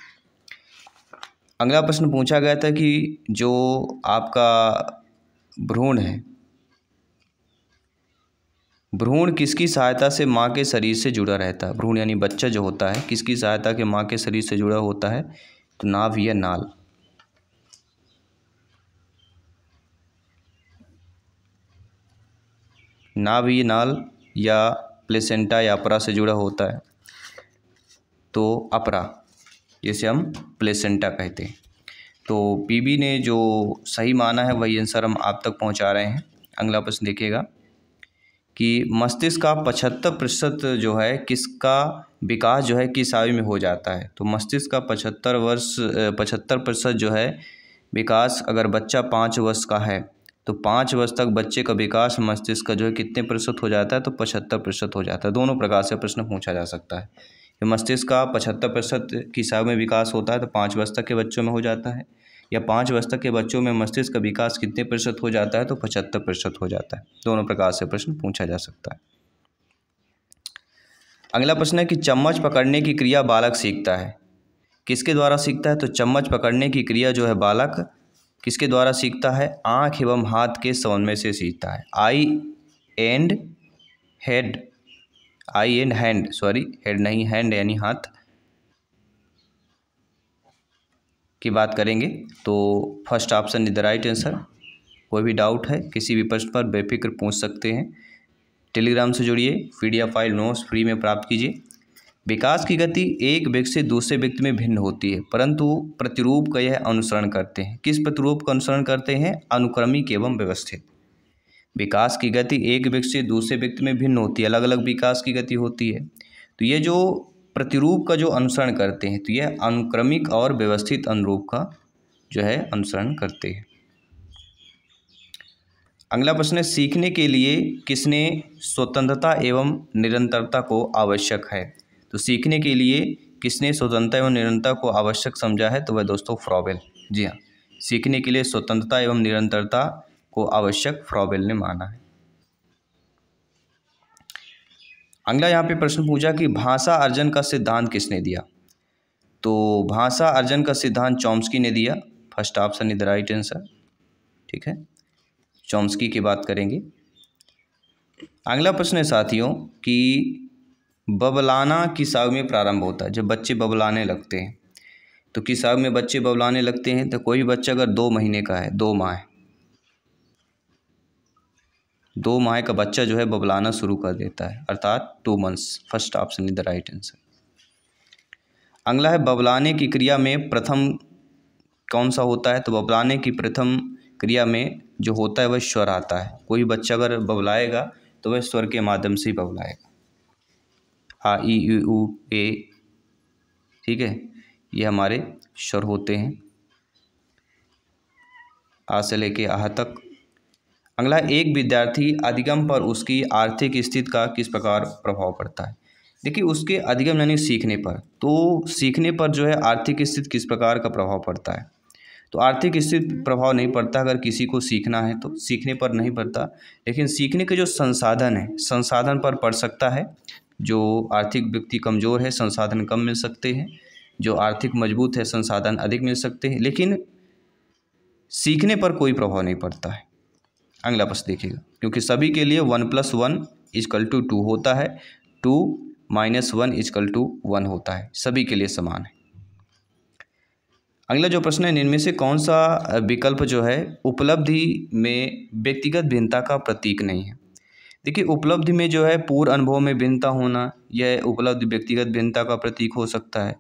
अगला प्रश्न पूछा गया था कि जो आपका भ्रूण है भ्रूण किसकी सहायता से माँ के शरीर से जुड़ा रहता है भ्रूण यानी बच्चा जो होता है किसकी सहायता के माँ के शरीर से जुड़ा होता है तो नाभ या नाल नाभ या नाल या प्लेसेंटा या अपरा से जुड़ा होता है तो अपरा जैसे हम प्लेसेंटा कहते हैं तो पीबी ने जो सही माना है वही आंसर हम आप तक पहुंचा रहे हैं अगला प्रश्न देखिएगा कि मस्तिष्क का पचहत्तर प्रतिशत जो है किसका विकास जो है किस आयु में हो जाता है तो मस्तिष्क का पचहत्तर वर्ष पचहत्तर प्रतिशत जो है विकास अगर बच्चा पाँच वर्ष का है तो पाँच वर्ष तक बच्चे का विकास मस्तिष्क का जो है कितने प्रतिशत हो जाता है तो पचहत्तर प्रतिशत हो जाता है दोनों प्रकार से प्रश्न पूछा जा सकता है कि मस्तिष्क का पचहत्तर प्रतिशत के हिसाब में विकास होता है तो पाँच वर्ष तक के बच्चों में हो जाता है या पाँच वर्ष तक के बच्चों में मस्तिष्क का विकास कितने प्रतिशत हो जाता है तो पचहत्तर प्रतिशत हो जाता है दोनों प्रकार से प्रश्न पूछा जा सकता है अगला प्रश्न है कि चम्मच पकड़ने की क्रिया बालक सीखता है किसके द्वारा सीखता है तो चम्मच पकड़ने की क्रिया जो है बालक किसके द्वारा सीखता है आँख एवं हाथ के सौन में से सीखता है eye and head eye and hand sorry head नहीं हैंड यानी हाथ की बात करेंगे तो first option is the right answer कोई भी डाउट है किसी भी प्रश्न पर बेफिक्र पूछ सकते हैं टेलीग्राम से जुड़िए पी फाइल नोट्स फ्री में प्राप्त कीजिए विकास की गति एक व्यक्ति से दूसरे व्यक्ति में भिन्न होती है परंतु प्रतिरूप का यह अनुसरण करते हैं किस प्रतिरूप का अनुसरण करते हैं अनुक्रमिक एवं व्यवस्थित विकास की गति एक व्यक्ति से दूसरे व्यक्ति में भिन्न होती है अलग अलग विकास की गति होती है तो ये जो प्रतिरूप का जो अनुसरण करते हैं तो यह अनुक्रमिक और व्यवस्थित अनुरूप का जो है अनुसरण करते हैं अगला प्रश्न है सीखने के लिए किसने स्वतंत्रता एवं निरंतरता को आवश्यक है तो सीखने के लिए किसने स्वतंत्रता एवं निरंतरता को आवश्यक समझा है तो वह दोस्तों फ्रॉबेल जी हाँ सीखने के लिए स्वतंत्रता एवं निरंतरता को आवश्यक फ्रॉबेल ने माना है अगला यहाँ पे प्रश्न पूछा कि भाषा अर्जन का सिद्धांत किसने दिया तो भाषा अर्जन का सिद्धांत चॉम्स्की ने दिया first option is the right answer ठीक है चॉम्स्की की बात करेंगे अगला प्रश्न है साथियों कि बबलाना किस साग में प्रारंभ होता है जब बच्चे बबलाने लगते हैं तो किस में बच्चे बबलाने लगते हैं तो कोई भी बच्चा अगर दो महीने का है दो माह दो माह का बच्चा जो है बबलाना शुरू कर देता है अर्थात two months first option is the right answer अगला है बबलाने की क्रिया में प्रथम कौन सा होता है तो बबलाने की प्रथम क्रिया में जो होता है वह स्वर आता है कोई बच्चा अगर बबलाएगा तो वह स्वर के माध्यम से ही बबलाएगा आ ई यू ए ठीक है ये हमारे स्वर होते हैं आ से लेके आह तक अगला एक विद्यार्थी अधिगम पर उसकी आर्थिक स्थिति का किस प्रकार प्रभाव पड़ता है देखिए उसके अधिगम यानी सीखने पर तो सीखने पर जो है आर्थिक स्थिति किस प्रकार का प्रभाव पड़ता है तो आर्थिक स्थिति प्रभाव नहीं पड़ता अगर किसी को सीखना है तो सीखने पर नहीं पड़ता लेकिन सीखने के जो संसाधन है संसाधन पर पड़ सकता है जो आर्थिक व्यक्ति कमज़ोर है संसाधन कम मिल सकते हैं जो आर्थिक मजबूत है संसाधन अधिक मिल सकते हैं लेकिन सीखने पर कोई प्रभाव नहीं पड़ता है अगला प्रश्न देखिएगा क्योंकि सभी के लिए one plus one equal to two होता है two minus one equal to one होता है सभी के लिए समान है अगला जो प्रश्न है इनमें से कौन सा विकल्प जो है उपलब्धि में व्यक्तिगत भिन्नता का प्रतीक नहीं है देखिए उपलब्धि में जो है पूर्व अनुभव में भिन्नता होना यह उपलब्धि व्यक्तिगत भिन्नता का प्रतीक हो सकता है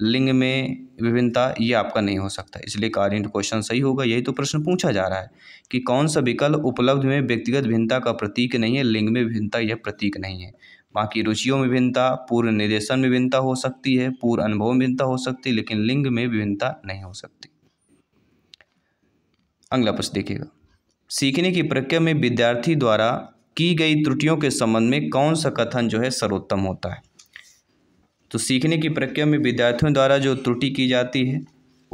लिंग में विभिन्नता ये आपका नहीं हो सकता इसलिए कार्य क्वेश्चन सही होगा यही तो प्रश्न पूछा जा रहा है कि कौन सा विकल्प उपलब्ध में व्यक्तिगत भिन्नता का प्रतीक नहीं है लिंग में भिन्नता यह प्रतीक नहीं है बाकी रुचियों में भिन्नता पूर्व निर्देशन में भिन्नता हो सकती है पूर्व अनुभव में भिन्नता हो सकती है लेकिन लिंग में विभिन्नता नहीं हो सकती अगला प्रश्न देखिएगा सीखने की प्रक्रिया में विद्यार्थी द्वारा की गई त्रुटियों के संबंध में कौन सा कथन जो है सर्वोत्तम होता है तो सीखने की प्रक्रिया में विद्यार्थियों द्वारा जो त्रुटि की जाती है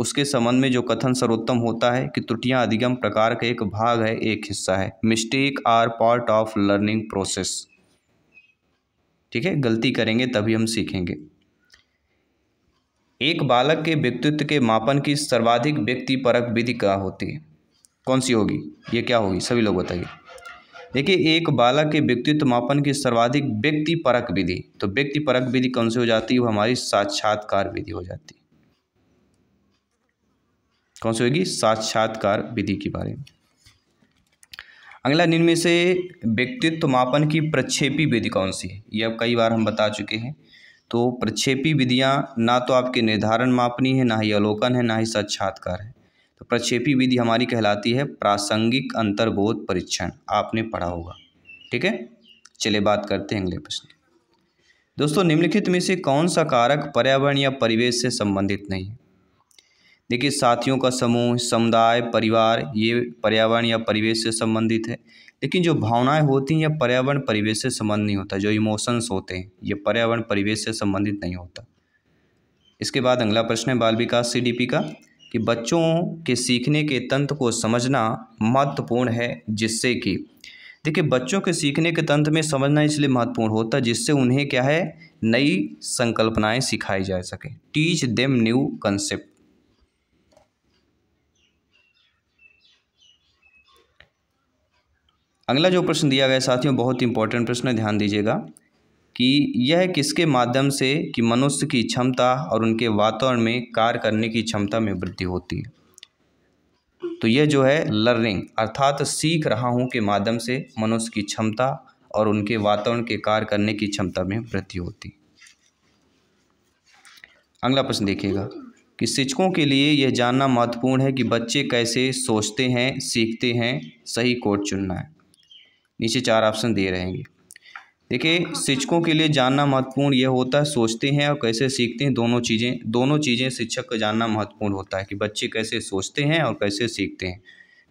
उसके संबंध में जो कथन सर्वोत्तम होता है कि त्रुटियां अधिगम प्रकार का एक भाग है एक हिस्सा है mistake are part of learning process ठीक है गलती करेंगे तभी हम सीखेंगे एक बालक के व्यक्तित्व के मापन की सर्वाधिक व्यक्ति परक विधि क्या होती है कौन सी होगी ये क्या होगी सभी लोग बताइए देखिए एक बालक के व्यक्तित्व मापन की सर्वाधिक व्यक्ति परक विधि तो व्यक्ति परक विधि कौन सी हो जाती है वो हमारी साक्षात्कार विधि हो जाती है कौन सी होगी साक्षात्कार विधि के बारे में अगला निम्न से व्यक्तित्व मापन की प्रक्षेपी विधि कौन सी है यह कई बार हम बता चुके हैं तो प्रक्षेपी विधियां ना तो आपके निर्धारण मापनी है ना ही अवलोकन है ना ही साक्षात्कार है तो प्रक्षेपी विधि हमारी कहलाती है प्रासंगिक अंतर्बोध परीक्षण आपने पढ़ा होगा ठीक है चलिए बात करते हैं अगले प्रश्न दोस्तों निम्नलिखित में से कौन सा कारक पर्यावरण या परिवेश से संबंधित नहीं है देखिए साथियों का समूह समुदाय परिवार ये पर्यावरण या परिवेश से संबंधित है लेकिन जो भावनाएं होती हैं या पर्यावरण परिवेश से संबंध नहीं होता जो इमोशंस होते हैं ये पर्यावरण परिवेश से संबंधित नहीं होता इसके बाद अगला प्रश्न है बाल विकास सी का कि बच्चों के सीखने के तंत्र को समझना महत्वपूर्ण है जिससे कि देखिए बच्चों के सीखने के तंत्र में समझना इसलिए महत्वपूर्ण होता है जिससे उन्हें क्या है नई संकल्पनाएं सिखाई जा सके टीच देम न्यू कंसेप्ट अगला जो प्रश्न दिया गया साथियों बहुत इंपॉर्टेंट प्रश्न है ध्यान दीजिएगा कि यह किसके माध्यम से कि मनुष्य की क्षमता और उनके वातावरण में कार्य करने की क्षमता में वृद्धि होती है तो यह जो है लर्निंग अर्थात सीख रहा हूँ के माध्यम से मनुष्य की क्षमता और उनके वातावरण के कार्य करने की क्षमता में वृद्धि होती अगला प्रश्न देखिएगा कि शिक्षकों के लिए यह जानना महत्वपूर्ण है कि बच्चे कैसे सोचते हैं सीखते हैं सही कोर्स चुनना है नीचे चार ऑप्शन दिए रहेंगे देखिए हाँ, हाँ, शिक्षकों के हाँ। लिए जानना महत्वपूर्ण यह होता है सोचते हैं और कैसे सीखते हैं दोनों चीज़ें दोनों चीज़ें शिक्षक का जानना महत्वपूर्ण होता है कि बच्चे कैसे सोचते हैं और कैसे सीखते हैं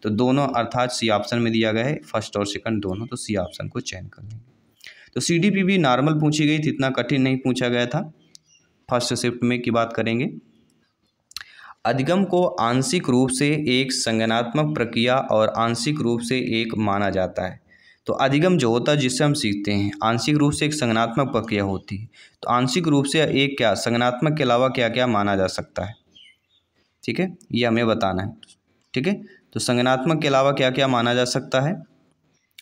तो दोनों अर्थात सी ऑप्शन में दिया गया है फर्स्ट और सेकंड दोनों तो सी ऑप्शन को चयन कर लेंगे तो सी डी पी भी नॉर्मल पूछी गई थी इतना कठिन नहीं पूछा गया था फर्स्ट शिफ्ट में की बात करेंगे अधिगम को आंशिक रूप से एक संगनात्मक प्रक्रिया और आंशिक रूप से एक माना जाता है तो अधिगम जो होता है जिससे हम सीखते हैं आंशिक रूप से एक संगनात्मक प्रक्रिया होती है तो आंशिक रूप से एक क्या संगनात्मक के अलावा क्या क्या माना जा सकता है ठीक है ये हमें बताना है ठीक है तो संगनात्मक के अलावा क्या क्या माना जा सकता है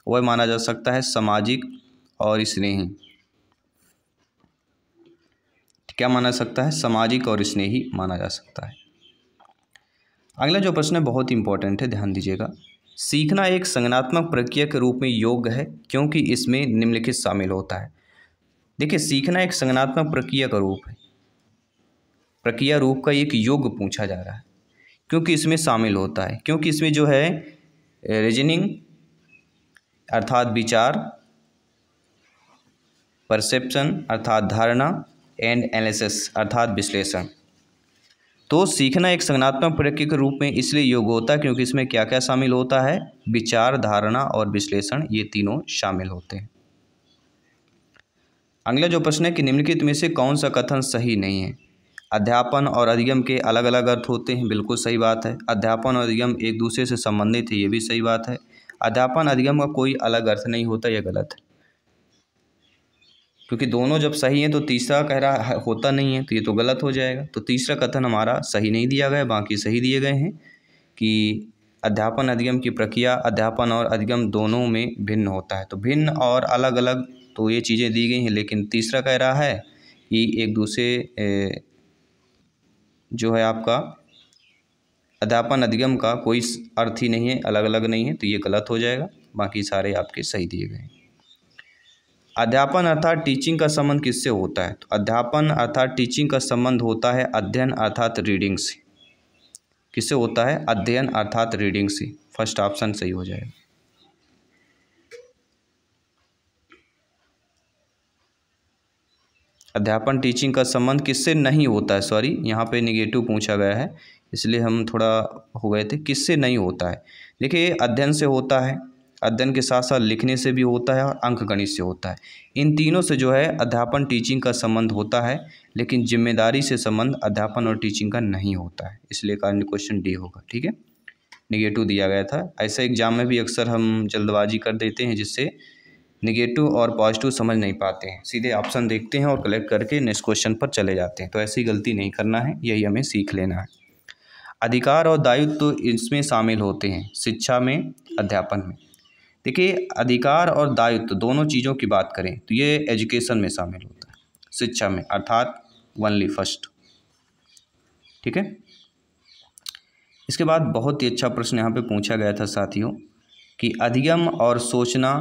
वह माना जा सकता है सामाजिक और स्नेही क्या माना सकता है सामाजिक और स्नेही माना जा सकता है अगला जो प्रश्न है बहुत इंपॉर्टेंट है ध्यान दीजिएगा सीखना एक संगनात्मक प्रक्रिया के रूप में योग्य है क्योंकि इसमें निम्नलिखित शामिल होता है देखिए सीखना एक संगनात्मक प्रक्रिया का रूप है प्रक्रिया रूप का एक योग पूछा जा रहा है क्योंकि इसमें शामिल होता है क्योंकि इसमें जो है रीजनिंग अर्थात विचार परसेप्शन अर्थात धारणा एंड एनालिसिस अर्थात विश्लेषण तो सीखना एक संगनात्मक प्रक्रिया के रूप में इसलिए योग होता है क्योंकि इसमें क्या क्या शामिल होता है विचार धारणा और विश्लेषण ये तीनों शामिल होते हैं अगला जो प्रश्न है कि निम्नलिखित में से कौन सा कथन सही नहीं है अध्यापन और अधिगम के अलग अलग अर्थ होते हैं बिल्कुल सही बात है अध्यापन और अधिगम एक दूसरे से संबंधित है ये भी सही बात है अध्यापन अधिगम का कोई अलग अर्थ नहीं होता यह गलत है क्योंकि दोनों जब सही हैं तो तीसरा कह रहा होता नहीं है तो ये तो गलत हो जाएगा तो तीसरा कथन हमारा सही नहीं दिया गया बाकी सही दिए गए हैं कि अध्यापन अधिगम की प्रक्रिया अध्यापन और अधिगम दोनों में भिन्न होता है तो भिन्न और अलग अलग तो ये चीज़ें दी गई हैं लेकिन तीसरा कह रहा है कि एक दूसरे जो है आपका अध्यापन अधिगम का कोई अर्थ ही नहीं है अलग अलग नहीं है तो ये गलत हो जाएगा बाकी सारे आपके सही दिए गए हैं अध्यापन अर्थात टीचिंग का संबंध किससे होता है तो अध्यापन अर्थात टीचिंग का संबंध होता है अध्ययन अर्थात रीडिंग से किससे होता है अध्ययन अर्थात रीडिंग से फर्स्ट ऑप्शन सही हो जाएगा अध्यापन टीचिंग का संबंध किससे नहीं होता है सॉरी यहाँ पे निगेटिव पूछा गया है इसलिए हम थोड़ा हो गए थे किससे नहीं होता है देखिए अध्ययन से होता है अध्ययन के साथ साथ लिखने से भी होता है और अंक गणित से होता है इन तीनों से जो है अध्यापन टीचिंग का संबंध होता है लेकिन जिम्मेदारी से संबंध अध्यापन और टीचिंग का नहीं होता है इसलिए कारण क्वेश्चन डी होगा ठीक है निगेटिव दिया गया था ऐसा एग्जाम में भी अक्सर हम जल्दबाजी कर देते हैं जिससे निगेटिव और पॉजिटिव समझ नहीं पाते हैं सीधे ऑप्शन देखते हैं और कलेक्ट करके नेक्स्ट क्वेश्चन पर चले जाते हैं तो ऐसी गलती नहीं करना है यही हमें सीख लेना है अधिकार और दायित्व तो इसमें शामिल होते हैं शिक्षा में अध्यापन में देखिए अधिकार और दायित्व दोनों चीज़ों की बात करें तो ये एजुकेशन में शामिल होता है शिक्षा में अर्थात वनली फर्स्ट ठीक है इसके बाद बहुत ही अच्छा प्रश्न यहाँ पे पूछा गया था साथियों कि अधिगम और सोचना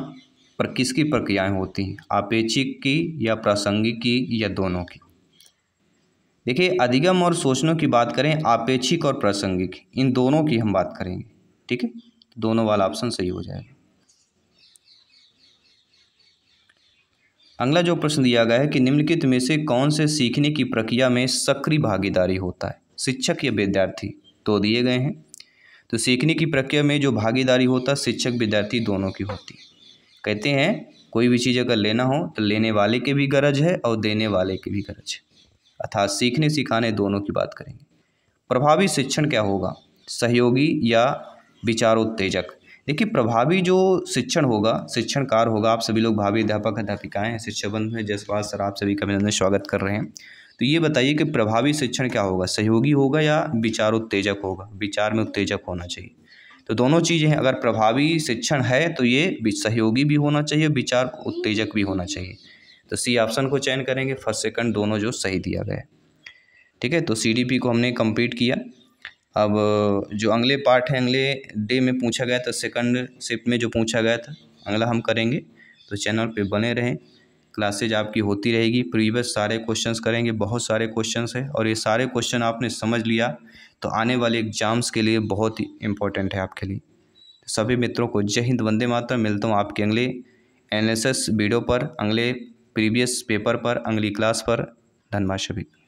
पर किसकी प्रक्रियाएं होती हैं आपेक्षिक की या प्रासंगिक की या दोनों की देखिए अधिगम और सोचनों की बात करें आपेक्षिक और प्रासंगिक इन दोनों की हम बात करेंगे ठीक है दोनों वाला ऑप्शन सही हो जाएगा अगला जो प्रश्न दिया गया है कि निम्नलिखित में से कौन से सीखने की प्रक्रिया में सक्रिय भागीदारी होता है शिक्षक या विद्यार्थी तो दिए गए हैं तो सीखने की प्रक्रिया में जो भागीदारी होता है शिक्षक विद्यार्थी दोनों की होती है कहते हैं कोई भी चीज़ अगर लेना हो तो लेने वाले के भी गरज है और देने वाले की भी गरज है अर्थात सीखने सिखाने दोनों की बात करेंगे प्रभावी शिक्षण क्या होगा सहयोगी या विचारोत्तेजक देखिए प्रभावी जो शिक्षण होगा शिक्षण होगा आप सभी लोग भावी अध्यापक अध्यापिकाएँ हैं शिक्षा बंधु हैं जसपाल सर आप सभी का अंदर स्वागत कर रहे हैं तो ये बताइए कि प्रभावी शिक्षण क्या होगा सहयोगी होगा या विचार उत्तेजक होगा विचार में उत्तेजक होना चाहिए तो दोनों चीज़ें हैं अगर प्रभावी शिक्षण है तो ये सहयोगी भी होना चाहिए विचार उत्तेजक भी होना चाहिए तो सी ऑप्शन को चयन करेंगे फर्स्ट सेकंड दोनों जो सही दिया गया ठीक है तो सी को हमने कंप्लीट किया अब जो अगले पार्ट है अगले डे में पूछा गया था सेकंड शिफ्ट में जो पूछा गया था अगला हम करेंगे तो चैनल पे बने रहें क्लासेज आपकी होती रहेगी प्रीवियस सारे क्वेश्चंस करेंगे बहुत सारे क्वेश्चंस हैं और ये सारे क्वेश्चन आपने समझ लिया तो आने वाले एग्जाम्स के लिए बहुत ही इम्पोर्टेंट है आपके लिए तो सभी मित्रों को जय हिंद वंदे मातर मिलता हूँ आपके अगले एन वीडियो पर अगले प्रीवियस पेपर पर अगली क्लास पर धन्यवाद सभी